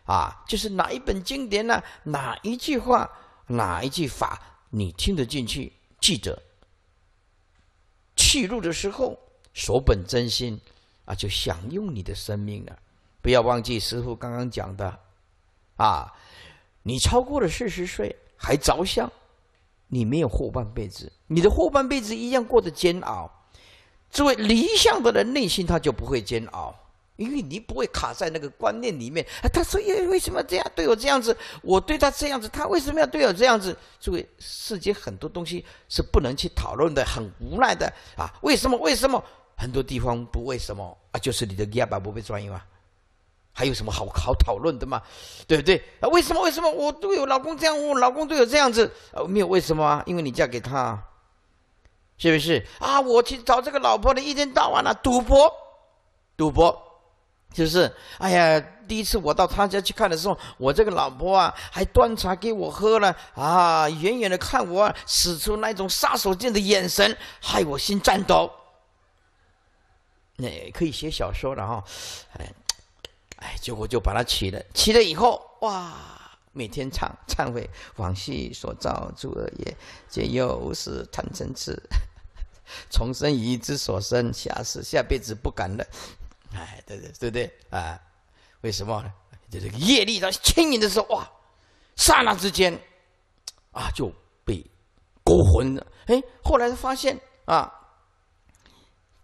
啊，就是哪一本经典呢？哪一句话？哪一句法？你听得进去，记得，去入的时候，守本真心，啊，就享用你的生命了。不要忘记师傅刚刚讲的，啊。你超过了四十岁还着相，你没有后半辈子，你的后半辈子一样过得煎熬。作为理想的人，内心他就不会煎熬，因为你不会卡在那个观念里面。他说：“耶，为什么这样对我这样子？我对他这样子，他为什么要对我这样子？”这个世界很多东西是不能去讨论的，很无奈的啊！为什么？为什么？很多地方不为什么？啊，就是你的压吧，不被转移啊。还有什么好好讨论的嘛？对不对？啊，为什么为什么我都有老公这样，我老公都有这样子？啊，没有，为什么啊？因为你嫁给他，是不是？啊，我去找这个老婆的一天到晚啊，赌博，赌博，是不是？哎呀，第一次我到他家去看的时候，我这个老婆啊，还端茶给我喝了啊，远远的看我，使出那种杀手锏的眼神，害我心颤抖。那可以写小说了哈，哎。哎，结果就把他娶了，娶了以后，哇，每天唱忏悔往昔所造诸恶业，这又是贪嗔痴，[laughs] 重生于之所生，下世下辈子不敢了，哎，对对对对，啊，为什么？呢？这个业力在牵引的时候，哇，刹那之间，啊，就被勾魂了，哎，后来他发现啊，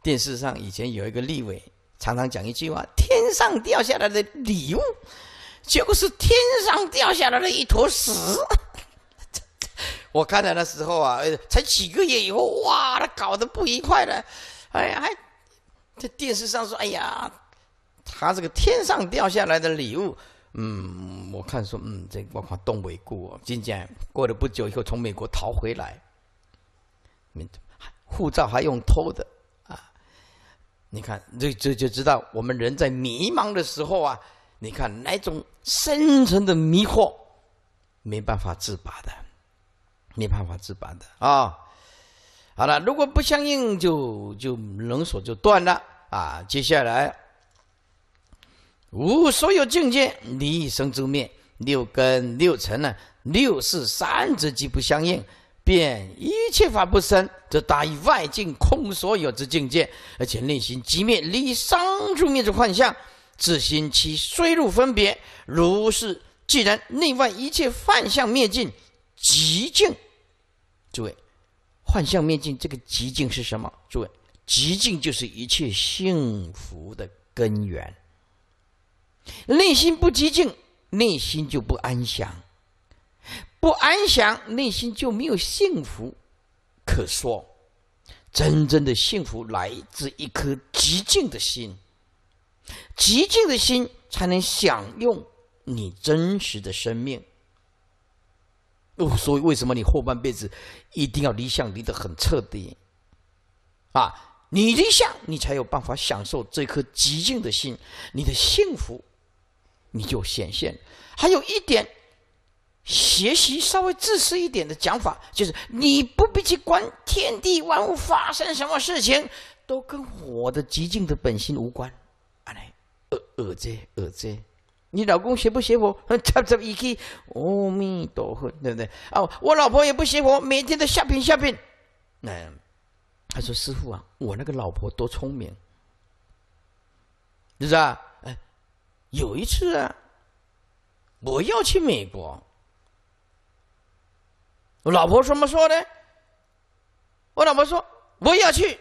电视上以前有一个立委常常讲一句话：“天上掉下来的礼物”，结果是天上掉下来的一坨屎。[laughs] 我看到那时候啊，才几个月以后，哇，他搞得不愉快了。哎呀，还在电视上说：“哎呀，他这个天上掉下来的礼物。”嗯，我看说，嗯，这包括东北哦。今天过了不久以后从美国逃回来，护照还用偷的。你看，这这就知道，我们人在迷茫的时候啊，你看那种深层的迷惑，没办法自拔的，没办法自拔的啊。好了，如果不相应，就就能锁就断了啊。接下来，无所有境界离生诸灭，六根六尘呢，六是三者即不相应。便一切法不生，则大于外境空所有之境界，而且内心即灭离三诸灭之幻象，自心其虽入分别，如是既然内外一切幻象灭尽，极境。诸位，幻象灭尽这个极境是什么？诸位，极境就是一切幸福的根源。内心不极净，内心就不安详。不安详，内心就没有幸福可说。真正的幸福来自一颗极静的心，极静的心才能享用你真实的生命。哦，所以为什么你后半辈子一定要离相离得很彻底啊？你离相，你才有办法享受这颗极静的心，你的幸福你就显现。还有一点。学习稍微自私一点的讲法，就是你不必去管天地万物发生什么事情，都跟我的极静的本心无关。啊，来，耳耳遮耳遮。你老公学不学佛？插插一句，阿弥陀佛，对不对？哦，我老婆也不学佛，每天都瞎拼瞎拼。那，他说：“师傅啊，我那个老婆多聪明，就是啊。哎，有一次啊，我要去美国。”我老婆怎么说呢？我老婆说：“我要去。”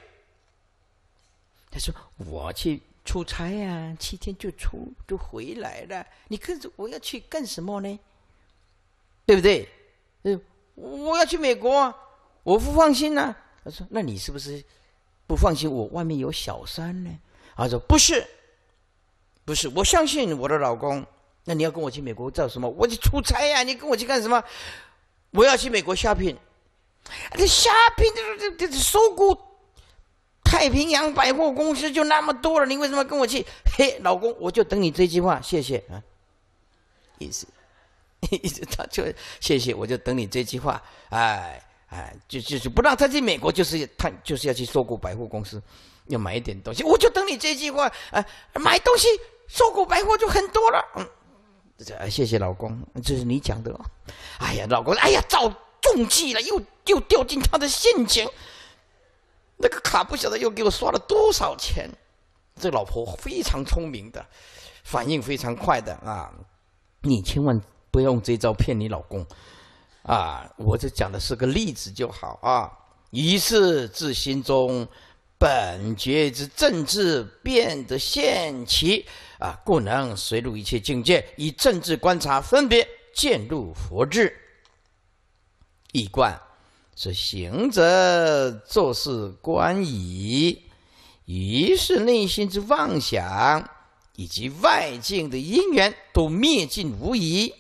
他说：“我去出差呀，七天就出就回来了。你跟着我要去干什么呢？对不对？嗯，我要去美国，我不放心呢。”他说：“那你是不是不放心我外面有小三呢？”他说：“不是，不是，我相信我的老公。那你要跟我去美国做什么？我去出差呀，你跟我去干什么？”我要去美国 shopping，这 shopping 就是这这收购太平洋百货公司就那么多了，你为什么跟我去？嘿，老公，我就等你这句话，谢谢啊，意思，一直他就谢谢，我就等你这句话，哎哎，就就是不让他去美国，就是他就是要去收购百货公司，要买一点东西，我就等你这句话，哎，买东西收购百货就很多了，嗯。这谢谢老公，这是你讲的。哎呀，老公，哎呀，早中计了，又又掉进他的陷阱。那个卡不晓得又给我刷了多少钱。这老婆非常聪明的，反应非常快的啊！你千万不要用这招骗你老公啊！我这讲的是个例子就好啊。于是自心中。本觉之政治变得现奇，啊，故能随入一切境界，以政治观察，分别见入佛智。一观是行者做事观矣，于是内心之妄想以及外境的因缘都灭尽无疑，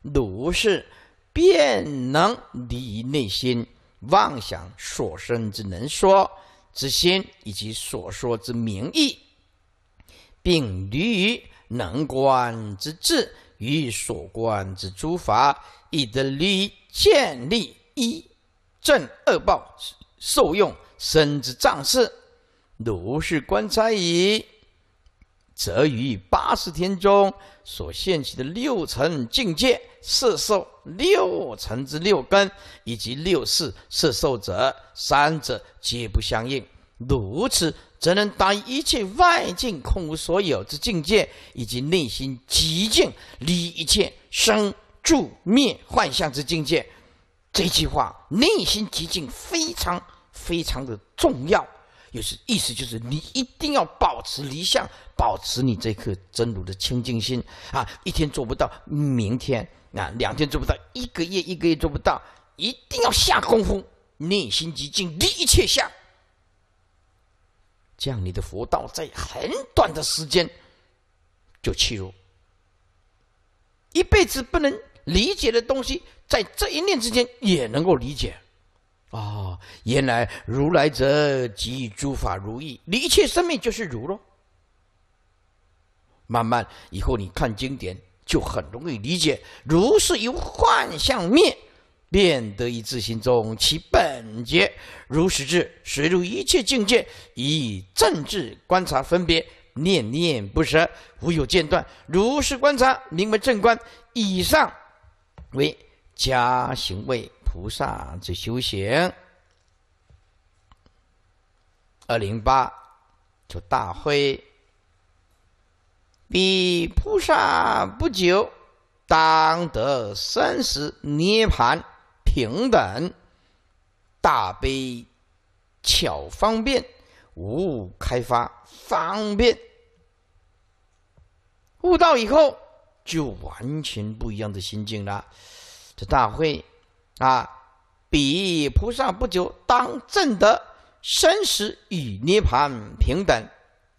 如是便能离内心妄想所生之能说。之心以及所说之名义，并履于能官之志与所观之诸法，以得履建立一正恶报受用身之仗势，如是观察矣。则于八十天中所现起的六层境界色受六层之六根以及六世色受者三者皆不相应，如此则能当一切外境空无所有之境界，以及内心极静离一切生住灭幻象之境界。这句话内心极静非常非常的重要。又是意思就是，你一定要保持理想，保持你这颗真如的清净心啊！一天做不到，明天啊；两天做不到，一个月一个月做不到，一定要下功夫，内心极静，离一切相，这样你的佛道在很短的时间就切入。一辈子不能理解的东西，在这一念之间也能够理解。哦，原来如来者即诸法如意，你一切生命就是如喽。慢慢以后你看经典就很容易理解。如是由幻相灭，便得一自心中其本觉如实质，随入一切境界，以正智观察分别，念念不舍，无有间断。如是观察名为正观。以上为加行为。菩萨之修行，二零八，就大会。比菩萨不久当得三十涅盘平等，大悲巧方便，无物开发方便，悟道以后就完全不一样的心境了。这大会啊！彼菩萨不久当证得生死与涅槃平等。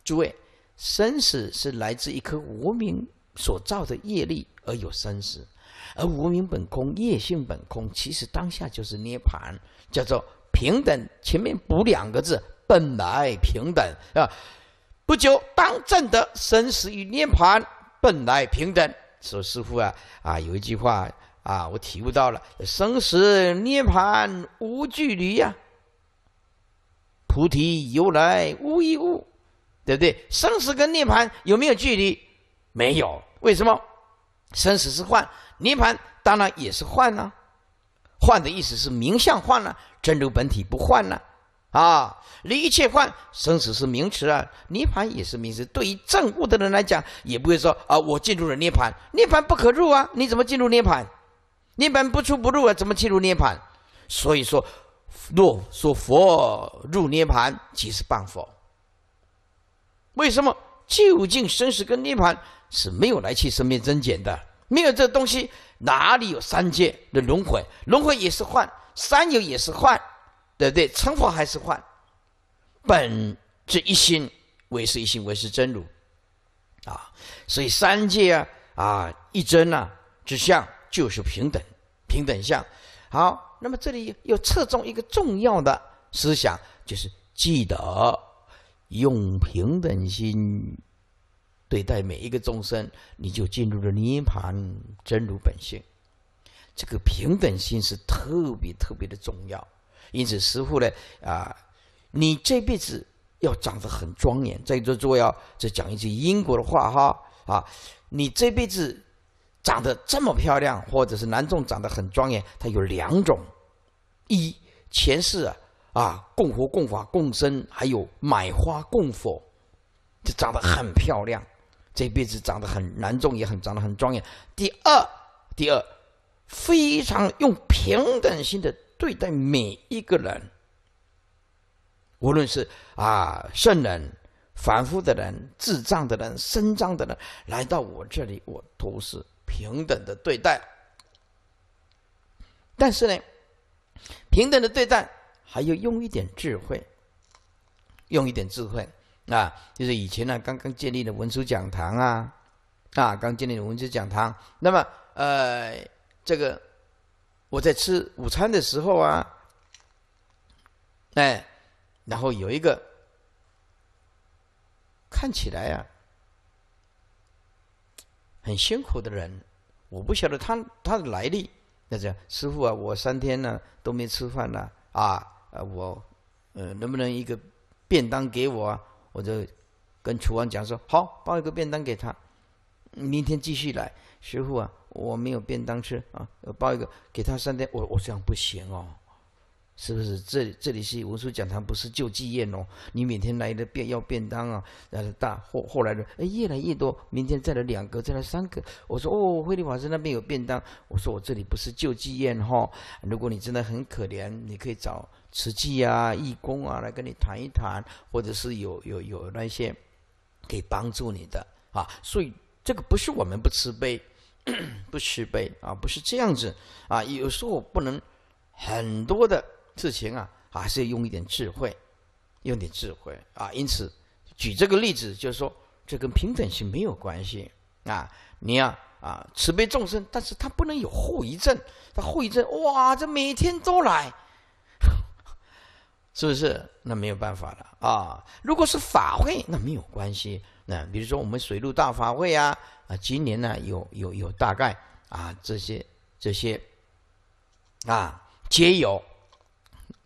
诸位，生死是来自一颗无名所造的业力而有生死，而无名本空，业性本空，其实当下就是涅槃，叫做平等。前面补两个字，本来平等啊！不久当证得生死与涅槃本来平等。说师傅啊，啊，有一句话。啊，我体悟到了生死涅盘无距离呀，菩提由来无一物，对不对？生死跟涅盘有没有距离？没有。为什么？生死是幻，涅盘当然也是幻呢。幻的意思是名相幻了，真如本体不幻呢。啊，离一切幻，生死是名词啊，涅盘也是名词。对于正悟的人来讲，也不会说啊，我进入了涅盘，涅盘不可入啊，你怎么进入涅盘？涅盘不出不入啊，怎么进入涅盘？所以说，若说佛入涅盘，即是谤佛。为什么？究竟生死跟涅盘是没有来去、生灭增减的。没有这东西，哪里有三界、的轮回？轮回也是幻，三有也是幻，对不对？成佛还是幻，本这一心为是一心为是真如，啊，所以三界啊啊一真啊之相。就是平等，平等相。好，那么这里又侧重一个重要的思想，就是记得用平等心对待每一个众生，你就进入了涅盘真如本性。这个平等心是特别特别的重要。因此，师父呢，啊，你这辈子要长得很庄严，在座诸位要再讲一句因果的话哈啊，你这辈子。长得这么漂亮，或者是男众长得很庄严，他有两种：一前世啊，啊共佛共法共生，还有买花供佛，就长得很漂亮，这辈子长得很男众也很长得很庄严。第二，第二，非常用平等心的对待每一个人，无论是啊圣人、凡夫的人、智障的人、身障的人来到我这里，我都是。平等的对待，但是呢，平等的对待还要用一点智慧，用一点智慧啊，就是以前呢刚刚建立的文殊讲堂啊，啊，刚建立的文殊讲堂，那么呃，这个我在吃午餐的时候啊，哎，然后有一个看起来呀。很辛苦的人，我不晓得他他的来历。那这样，师傅啊，我三天呢都没吃饭了，啊，啊，我，呃，能不能一个便当给我啊？我就跟厨王讲说，好，包一个便当给他，明天继续来。师傅啊，我没有便当吃啊，包一个给他三天。我我想不行哦。是不是？这这里是文殊讲堂，不是救济院哦。你每天来的便要便当啊，然后大后后来的哎，越来越多，明天再来两个，再来三个。我说哦，慧利法师那边有便当。我说我这里不是救济院哈。如果你真的很可怜，你可以找慈济啊、义工啊来跟你谈一谈，或者是有有有那些可以帮助你的啊。所以这个不是我们不慈悲，[clears throat] 不慈悲啊，不是这样子啊。有时候不能很多的。事情啊，还是要用一点智慧，用点智慧啊。因此，举这个例子就是说，这跟平等性没有关系啊。你要啊，慈悲众生，但是他不能有后遗症。他后遗症，哇，这每天都来，[laughs] 是不是？那没有办法了啊。如果是法会，那没有关系。那比如说我们水陆大法会啊啊，今年呢有有有大概啊这些这些啊皆有。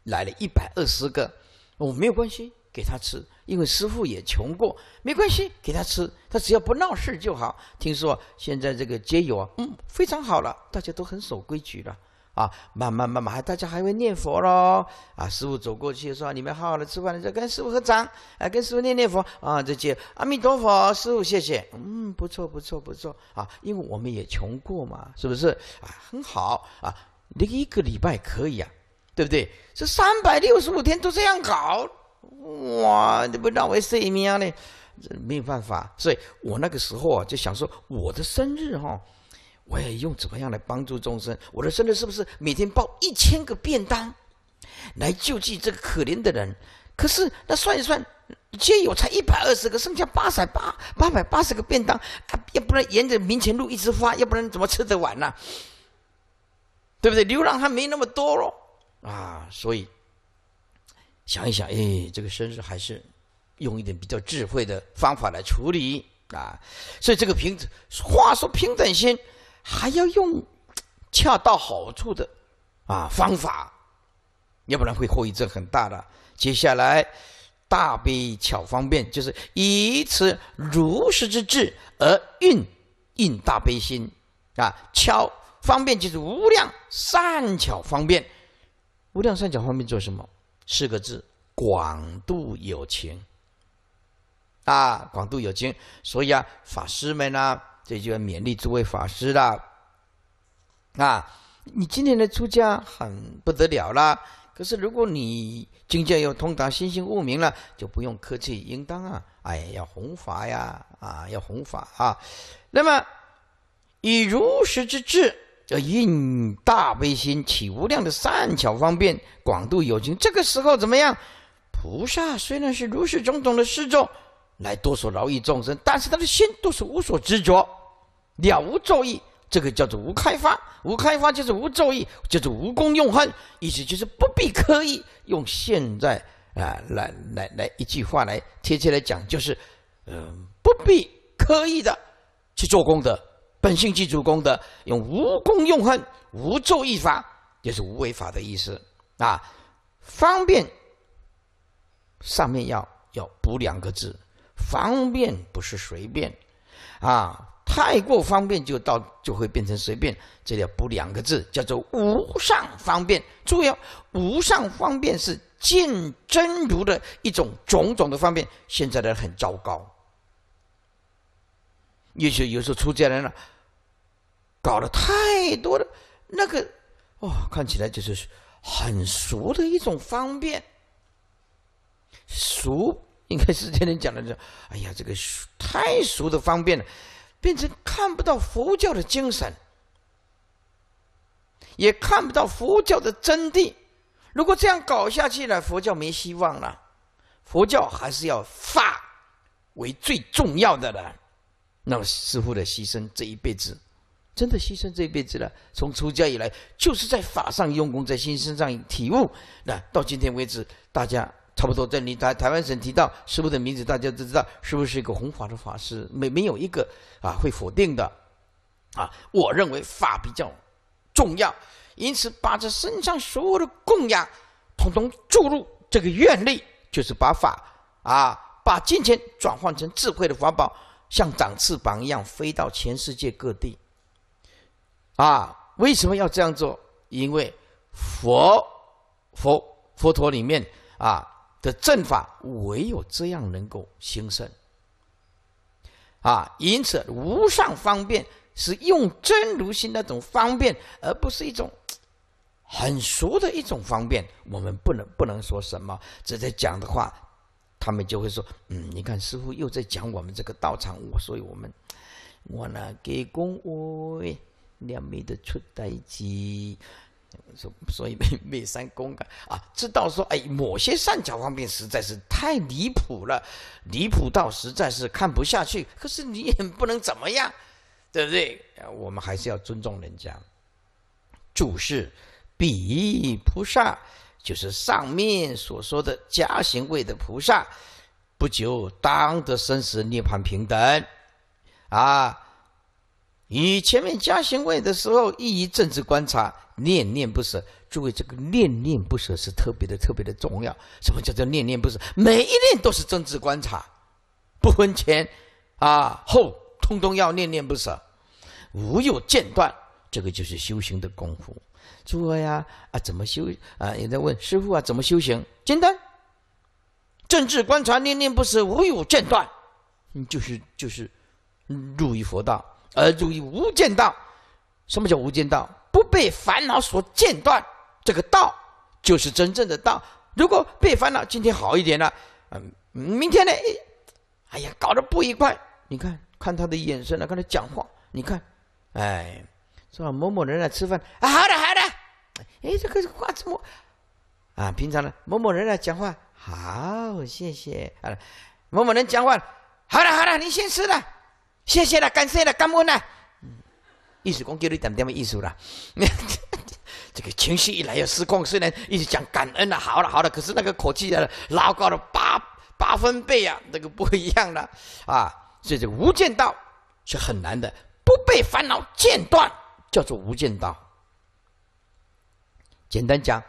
来了一百二十个，我没有关系，给他吃，因为师傅也穷过，没关系，给他吃，他只要不闹事就好。听说现在这个街友啊，嗯，非常好了，大家都很守规矩了，啊，慢慢慢慢，大家还会念佛喽，啊，师傅走过去说：“你们好好的吃饭，你再跟师傅合掌，哎，跟师傅念念佛啊。”这街阿弥陀佛，师傅谢谢，嗯，不错不错不错啊，因为我们也穷过嘛，是不是啊？很好啊，你一个礼拜可以啊。对不对？这三百六十五天都这样搞，哇！你不知道为谁喵呢？这没有办法。所以我那个时候啊，就想说，我的生日哈，我也用怎么样来帮助众生？我的生日是不是每天包一千个便当，来救济这个可怜的人？可是那算一算，皆有才一百二十个，剩下八百八八百八十个便当，啊，要不然沿着民前路一直发，要不然怎么吃得完呢？对不对？流浪汉没那么多喽。啊，所以想一想，哎，这个生日还是用一点比较智慧的方法来处理啊。所以这个平话说平等心，还要用恰到好处的啊方法，要不然会后遗症很大的。接下来大悲巧方便，就是以此如实之智而运运大悲心啊。巧方便就是无量善巧方便。无量三角方面做什么？四个字：广度有情。啊，广度有情。所以啊，法师们呢，这就要勉励诸位法师啦。啊，你今天的出家很不得了啦。可是，如果你境界又通达心性悟明了，就不用客气，应当啊。哎，要弘法呀，啊，要弘法啊。那么，以如实之智。要应大悲心，起无量的善巧方便，广度有情。这个时候怎么样？菩萨虽然是如是种种的施众，来多所劳役众生，但是他的心都是无所执着，了无作意。这个叫做无开发。无开发就是无作意，就是无功用恨。意思就是不必刻意用现在啊，来来来，一句话来贴切来讲，就是，嗯，不必刻意的去做功德。本性即主功德，用无功用恨，无咒一法，就是无为法的意思啊。方便上面要要补两个字，方便不是随便啊，太过方便就到就会变成随便，这里要补两个字，叫做无上方便。注意，无上方便是见真如的一种种种的方便。现在的很糟糕，也许有时候出家人呢。搞了太多的那个，哦，看起来就是很俗的一种方便，俗应该是天天讲的，这，哎呀，这个太俗的方便了，变成看不到佛教的精神，也看不到佛教的真谛。如果这样搞下去了，佛教没希望了。佛教还是要法为最重要的了。那么师傅的牺牲这一辈子。真的牺牲这一辈子了。从出家以来，就是在法上用功，在心身上体悟。那到今天为止，大家差不多在你台台湾省提到师傅的名字，大家都知道，师傅是一个弘法的法师，没没有一个啊会否定的。啊，我认为法比较重要，因此把这身上所有的供养，统统注入这个院内，就是把法啊，把金钱转换成智慧的法宝，像长翅膀一样飞到全世界各地。啊，为什么要这样做？因为佛佛佛陀里面啊的正法唯有这样能够兴盛。啊，因此无上方便是用真如心那种方便，而不是一种很俗的一种方便。我们不能不能说什么，这在讲的话，他们就会说：嗯，你看师傅又在讲我们这个道场，我所以我们我呢给公维。量没得出代机，所所以没没三公啊啊！知道说哎，某些善巧方面实在是太离谱了，离谱到实在是看不下去。可是你也不能怎么样，对不对？我们还是要尊重人家。注释：彼菩萨就是上面所说的加行位的菩萨，不久当得生死涅槃平等啊。你前面加行位的时候，一一政治观察，念念不舍。诸位，这个念念不舍是特别的、特别的重要。什么叫做念念不舍？每一念都是政治观察，不分前啊后，通通要念念不舍，无有间断。这个就是修行的功夫。诸位呀，啊，怎么修啊？也在问师傅啊，怎么修行？简单，政治观察，念念不舍，无有间断。你就是就是入于佛道。而入于无间道，什么叫无间道？不被烦恼所间断，这个道就是真正的道。如果被烦恼，今天好一点了，嗯，明天呢？哎呀，搞得不愉快。你看看他的眼神了，跟他讲话，你看，哎，说某某人来吃饭，啊，好的好的，哎，这个话怎么？啊，平常呢，某某人来讲话，好，谢谢啊，某某人讲话，好的好的，你先吃了。谢谢了，感谢了，感恩啦。艺术讲教你讲点么艺术了，这个情绪一来要失控，虽然一直讲感恩了，好了好了，可是那个口气啊，老高的八八分贝啊，那个不一样了啊。所以这无间道是很难的，不被烦恼间断叫做无间道。简单讲，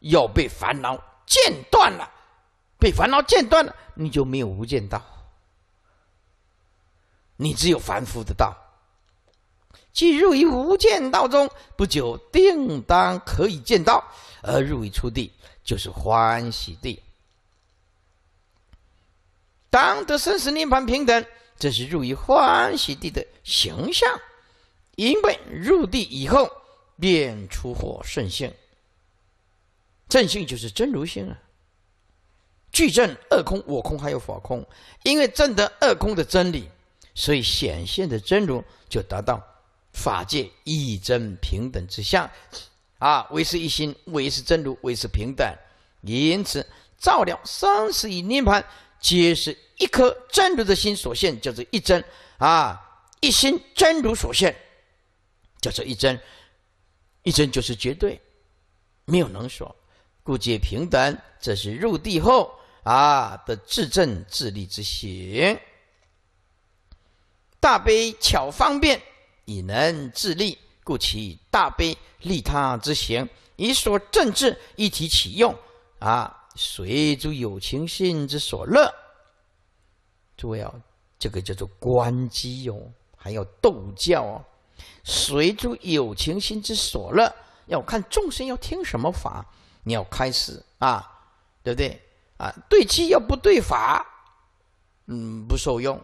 要被烦恼间断了，被烦恼间断了，你就没有无间道。你只有凡夫的道，即入于无间道中，不久定当可以见道而入于出地，就是欢喜地。当得生死涅盘平等，这是入于欢喜地的形象。因为入地以后，便出或顺性，正性就是真如性啊。具正二空、我空还有法空，因为证得二空的真理。所以显现的真如就达到法界一真平等之相，啊，唯是一心，唯是真如，唯是平等。因此，照料三十一涅盘，皆是一颗真如的心所现，叫做一真。啊，一心真如所现，叫做一真。一真就是绝对，没有能所。故皆平等，这是入地后啊的自证自立之行。大悲巧方便以能自利，故其大悲利他之行，以所正治，一体启用啊，随诸有情心之所乐。诸位啊，这个叫做观机哦，还要斗教哦，随诸有情心之所乐，要看众生要听什么法，你要开始啊，对不对啊？对机要不对法，嗯，不受用。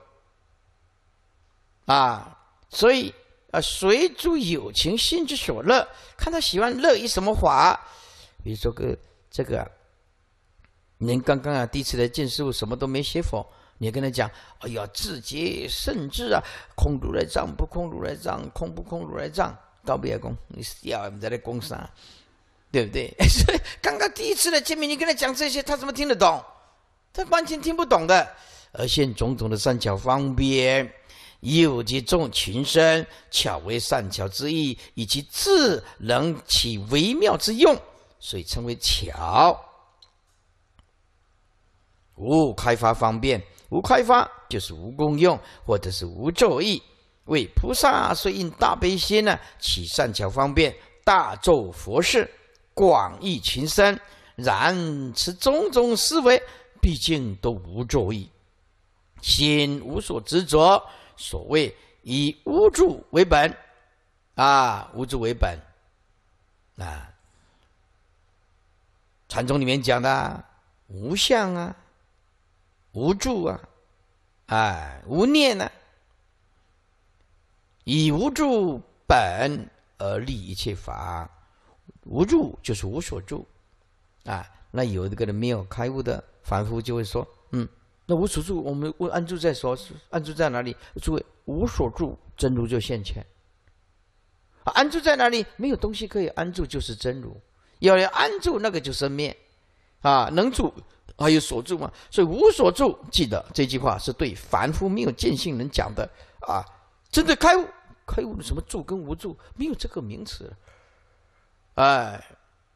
啊，所以，啊，随诸有情心之所乐，看他喜欢乐以什么法？比如说个这个，您刚刚啊第一次来见师傅，什么都没写否？你跟他讲，哎呀，自节、甚至啊，空如来藏不空如来藏，空不空如来藏，高不呀空，你死掉，我们再来攻山，对不对？[laughs] 所以刚刚第一次来见面，你跟他讲这些，他怎么听得懂？他完全听不懂的。而现总统的三角方便。有即众群生，巧为善巧之意，以其智能起微妙之用，所以称为巧。无开发方便，无开发就是无功用，或者是无作意。为菩萨所应大悲心呢，起善巧方便，大作佛事，广益群生。然此种种思维，毕竟都无作意，心无所执着。所谓以无助为本，啊，无助为本，啊，禅宗里面讲的无相啊，无助啊，哎，无念呢？以无助本而立一切法，无助就是无所住，啊，那有一个人没有开悟的凡夫就会说。那无所住，我们问安住在所，安住在哪里？诸位，无所住，真如就现前。安住在哪里？没有东西可以安住，就是真如。要要安住，那个就是灭。啊，能住还有所住嘛？所以无所住，记得这句话是对凡夫没有见性人讲的。啊，真的开悟，开悟什么住跟无住，没有这个名词。哎。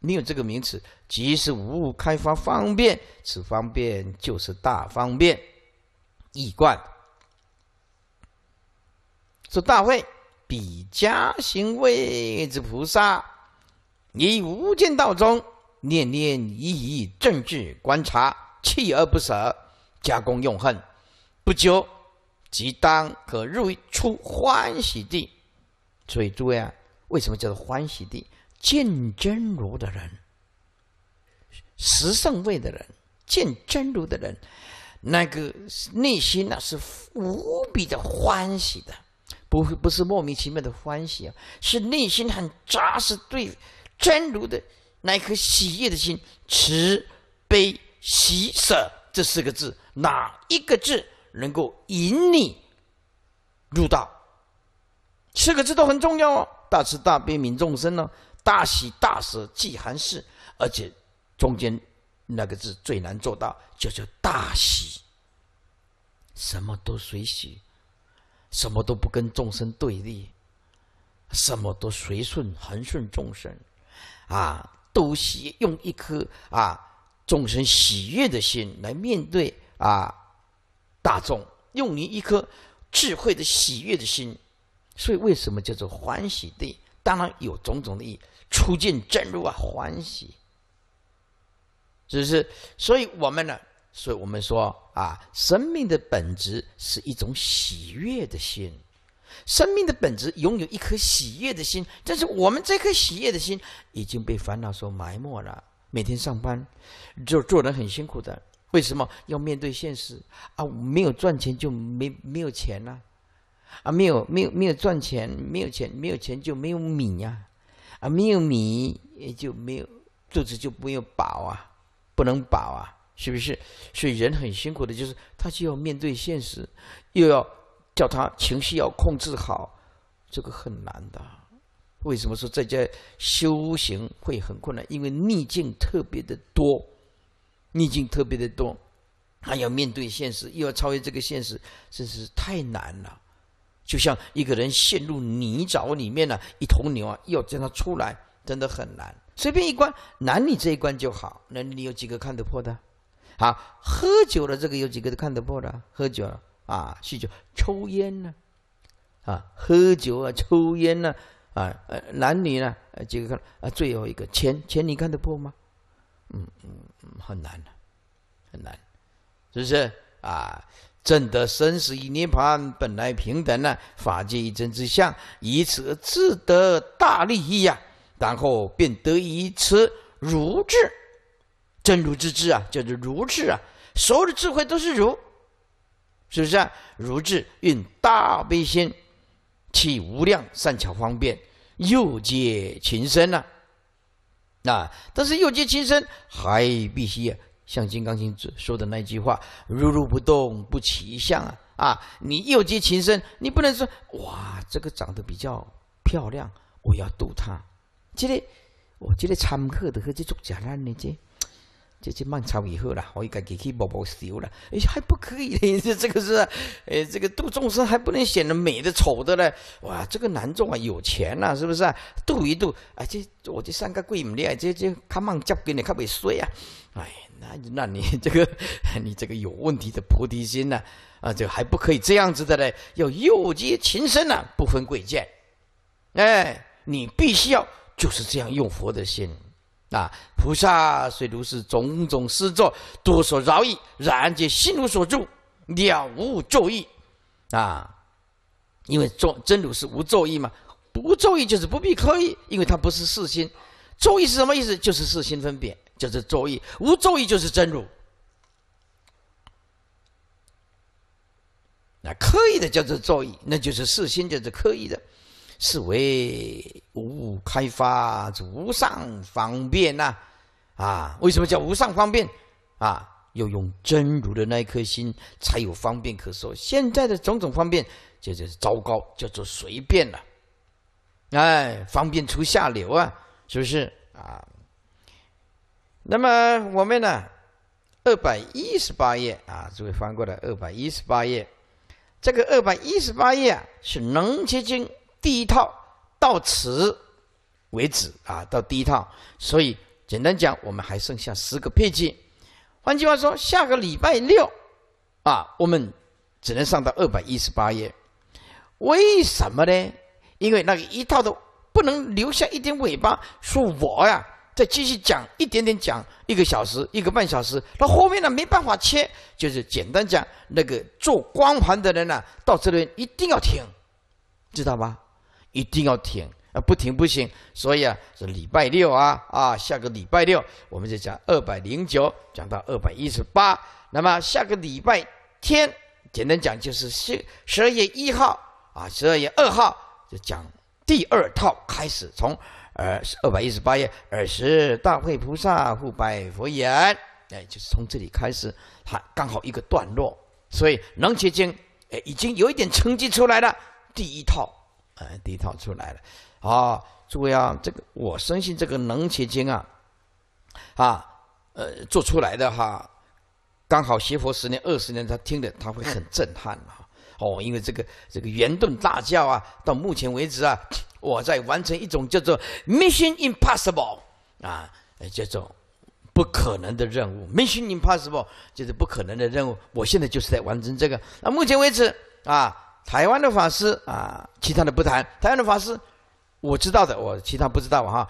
你有这个名词，即是无物开发方便，此方便就是大方便，易观。说大会比嘉行位之菩萨，以无间道中念念一一政治观察，锲而不舍，加工用恨，不久即当可入出欢喜地。所以，诸位啊，为什么叫做欢喜地？见真如的人，识圣位的人，见真如的人，那个内心那是无比的欢喜的，不不是莫名其妙的欢喜啊，是内心很扎实对真如的那颗喜悦的心。慈悲喜舍这四个字，哪一个字能够引你入道？四个字都很重要哦，大慈大悲悯众生呢。大喜大舍即含事，而且中间那个字最难做到，就叫大喜。什么都随喜，什么都不跟众生对立，什么都随顺、恒顺众生，啊，都喜用一颗啊众生喜悦的心来面对啊大众，用你一颗智慧的喜悦的心，所以为什么叫做欢喜地？当然有种种的意，出见真入啊欢喜，只是，所以我们呢，所以我们说啊，生命的本质是一种喜悦的心，生命的本质拥有一颗喜悦的心，但是我们这颗喜悦的心已经被烦恼所埋没了。每天上班，就做人很辛苦的，为什么要面对现实啊？没有赚钱就没没有钱了。啊，没有，没有，没有赚钱，没有钱，没有钱就没有米呀，啊，没有米也就没有肚子，就没有饱啊，不能饱啊，是不是？所以人很辛苦的，就是他就要面对现实，又要叫他情绪要控制好，这个很难的。为什么说在家修行会很困难？因为逆境特别的多，逆境特别的多，还要面对现实，又要超越这个现实，真是太难了。就像一个人陷入泥沼里面了，一头牛啊，要将它出来，真的很难。随便一关，男女这一关就好，那你有几个看得破的？好，喝酒了这个有几个都看得破的？喝酒啊，酗酒，抽烟呢？啊，喝酒啊，抽烟呢？啊，呃，男女呢？几个看？啊，最后一个钱钱，你看得破吗？嗯嗯嗯，很难的，很难，是不是？啊。正得生死已涅盘，本来平等呢？法界一真之相，以此自得大利益呀！然后便得以此如智，真如之智啊，叫做如智啊。所有的智慧都是如，是不是啊？如智运大悲心，起无量善巧方便，又解情深呢？啊，但是又解情深，还必须。像《金刚经》说的那句话：“如如不动，不取相”啊！啊，你又结情深，你不能说哇，这个长得比较漂亮，我要度他。这个，我记得参课的和这种假烂的这。这这慢长以后了，我应该给它宝薄修了。哎，还不可以的，[laughs] 这这个是，哎，这个度众生还不能显得美的丑的嘞。哇，这个男众啊，有钱了是不是？啊？度一度，哎，这我这三个贵不啊，这这看慢教给你看会衰啊。哎，那那你这个 [laughs] 你这个有问题的菩提心呢？啊，就还不可以这样子的嘞，要诱接情深啊，不分贵贱。哎，你必须要就是这样用佛的心。啊！菩萨虽如是种种施作，多所饶益，然皆心无所住，了无作意。啊！因为作真如是无作意嘛，不作意就是不必刻意，因为它不是四心。作意是什么意思？就是四心分别，叫做作意。无作意就是真如。那刻意的叫做作意，那就是四心，就是刻意的。是为无开发无上方便呐，啊，为什么叫无上方便？啊，要用真如的那一颗心才有方便可说。现在的种种方便，就就是糟糕，叫做随便了，哎，方便出下流啊，是不是啊？那么我们呢，二百一十八页啊，诸位翻过来二百一十八页。这个二百一十八页啊，是《能结晶。第一套到此为止啊，到第一套，所以简单讲，我们还剩下十个配件。换句话说，下个礼拜六啊，我们只能上到二百一十八页。为什么呢？因为那个一套都不能留下一点尾巴，说我呀再继续讲一点点讲一个小时一个半小时，那后面呢没办法切。就是简单讲，那个做光盘的人呢，到这里一定要停，知道吗？一定要停啊，不停不行。所以啊，是礼拜六啊啊，下个礼拜六我们就讲二百零九，讲到二百一十八。那么下个礼拜天，简单讲就是十十二月一号啊，十二月二号就讲第二套开始，从呃二百一十八页二十大慧菩萨护白佛言，哎，就是从这里开始，它刚好一个段落。所以能结经哎，已经有一点成绩出来了，第一套。哎，第一套出来了，啊，诸位啊，这个我深信这个能结晶啊，啊，呃，做出来的哈，刚好学佛十年二十年，他听的他会很震撼的哦，因为这个这个圆顿大教啊，到目前为止啊，我在完成一种叫做 mission impossible 啊，叫做不可能的任务，mission impossible 就是不可能的任务，我现在就是在完成这个。那目前为止啊。台湾的法师啊，其他的不谈。台湾的法师，我知道的，我其他不知道哈。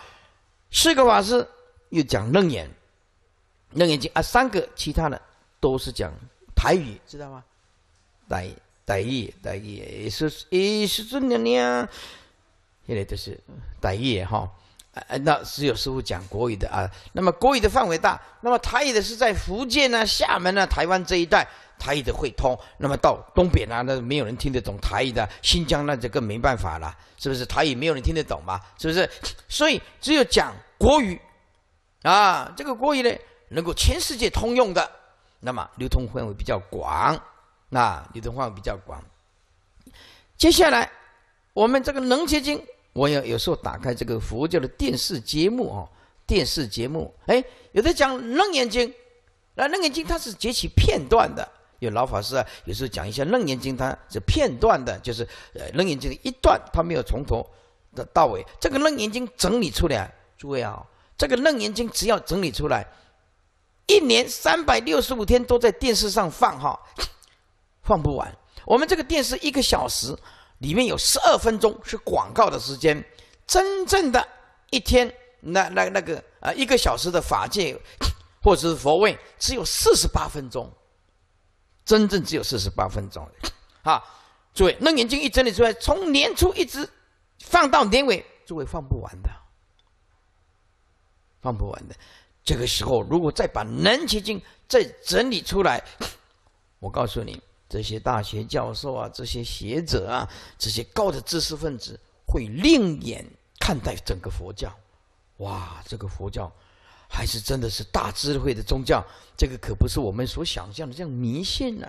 四个法师又讲楞严，楞严经啊，三个其他的都是讲台语，知道吗？台台语台语是也是尊娘娘，现在都是台语哈。啊，那只有师傅讲国语的啊。那么国语的范围大，那么台语的是在福建啊、厦门啊、台湾这一带。台语的会通，那么到东北呢，那没有人听得懂台语的；新疆那就更没办法了，是不是？台语没有人听得懂嘛，是不是？所以只有讲国语，啊，这个国语呢，能够全世界通用的，那么流通范围比较广，啊，流通范围比较广。接下来我们这个能结晶，我有有时候打开这个佛教的电视节目啊，电视节目，哎，有的讲楞严经，那楞严经它是截取片段的。有老法师啊，有时候讲一些《楞严经》，它是片段的，就是呃《楞严经》的一段，他没有从头的到尾。这个《楞严经》整理出来，诸位啊，这个《楞严经》只要整理出来，一年三百六十五天都在电视上放哈，放不完。我们这个电视一个小时，里面有十二分钟是广告的时间，真正的一天那那那个啊一个小时的法界，或者是佛位只有四十八分钟。真正只有四十八分钟，啊！诸位，楞严经一整理出来，从年初一直放到年尾，诸位放不完的，放不完的。这个时候，如果再把南严经再整理出来，我告诉你，这些大学教授啊，这些学者啊，这些高的知识分子会另眼看待整个佛教。哇，这个佛教！还是真的是大智慧的宗教，这个可不是我们所想象的这样迷信呢，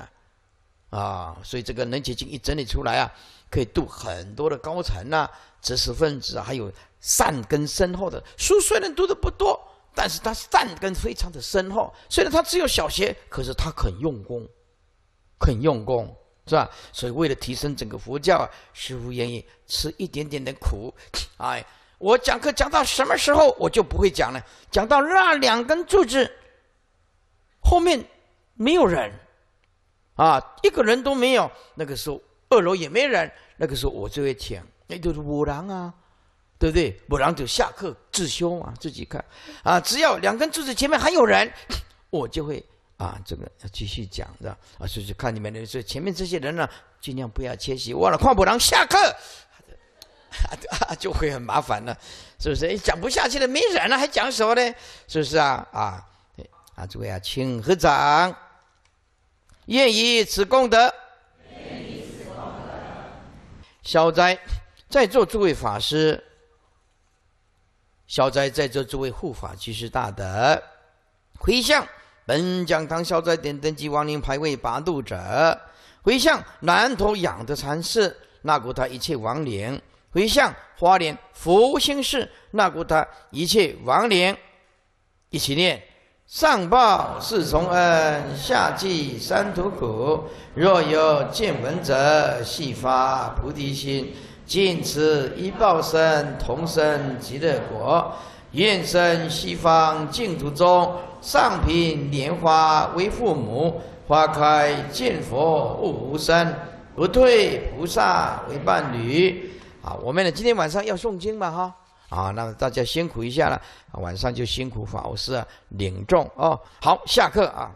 啊！所以这个能结经一整理出来啊，可以度很多的高层呐、知识分子，啊，还有善根深厚的。书虽然读的不多，但是他善根非常的深厚。虽然他只有小学，可是他肯用功，肯用功是吧？所以为了提升整个佛教，啊，师傅愿意吃一点点的苦，哎。我讲课讲到什么时候我就不会讲了。讲到那两根柱子后面没有人啊，一个人都没有。那个时候二楼也没人。那个时候我就会讲，那就是五郎啊，对不对？五郎就下课自修啊，自己看啊。只要两根柱子前面还有人，[laughs] 我就会啊，这个要继续讲的啊。就是看你们的，以前面这些人呢，尽量不要缺席。忘了看五郎下课。[laughs] 就会很麻烦了，是不是？讲不下去了，没人了，还讲什么呢？是不是啊？啊，啊，诸位啊，请合掌，愿以此功德，消灾，在座诸位法师，消灾，在座诸位护法居士大德，回向本讲堂消灾点灯及亡灵牌位拔度者，回向南头养德禅寺，纳古他一切亡灵。回向花莲佛心寺那古塔，一切亡灵一起念。上报四重恩，下济三途苦。若有见闻者，悉发菩提心。尽此一报身，同生极乐国。愿生西方净土中，上品莲花为父母。花开见佛悟无生，不退菩萨为伴侣。啊，我们呢今天晚上要诵经嘛，哈啊，那么大家辛苦一下了，晚上就辛苦法师领众哦。好，下课啊。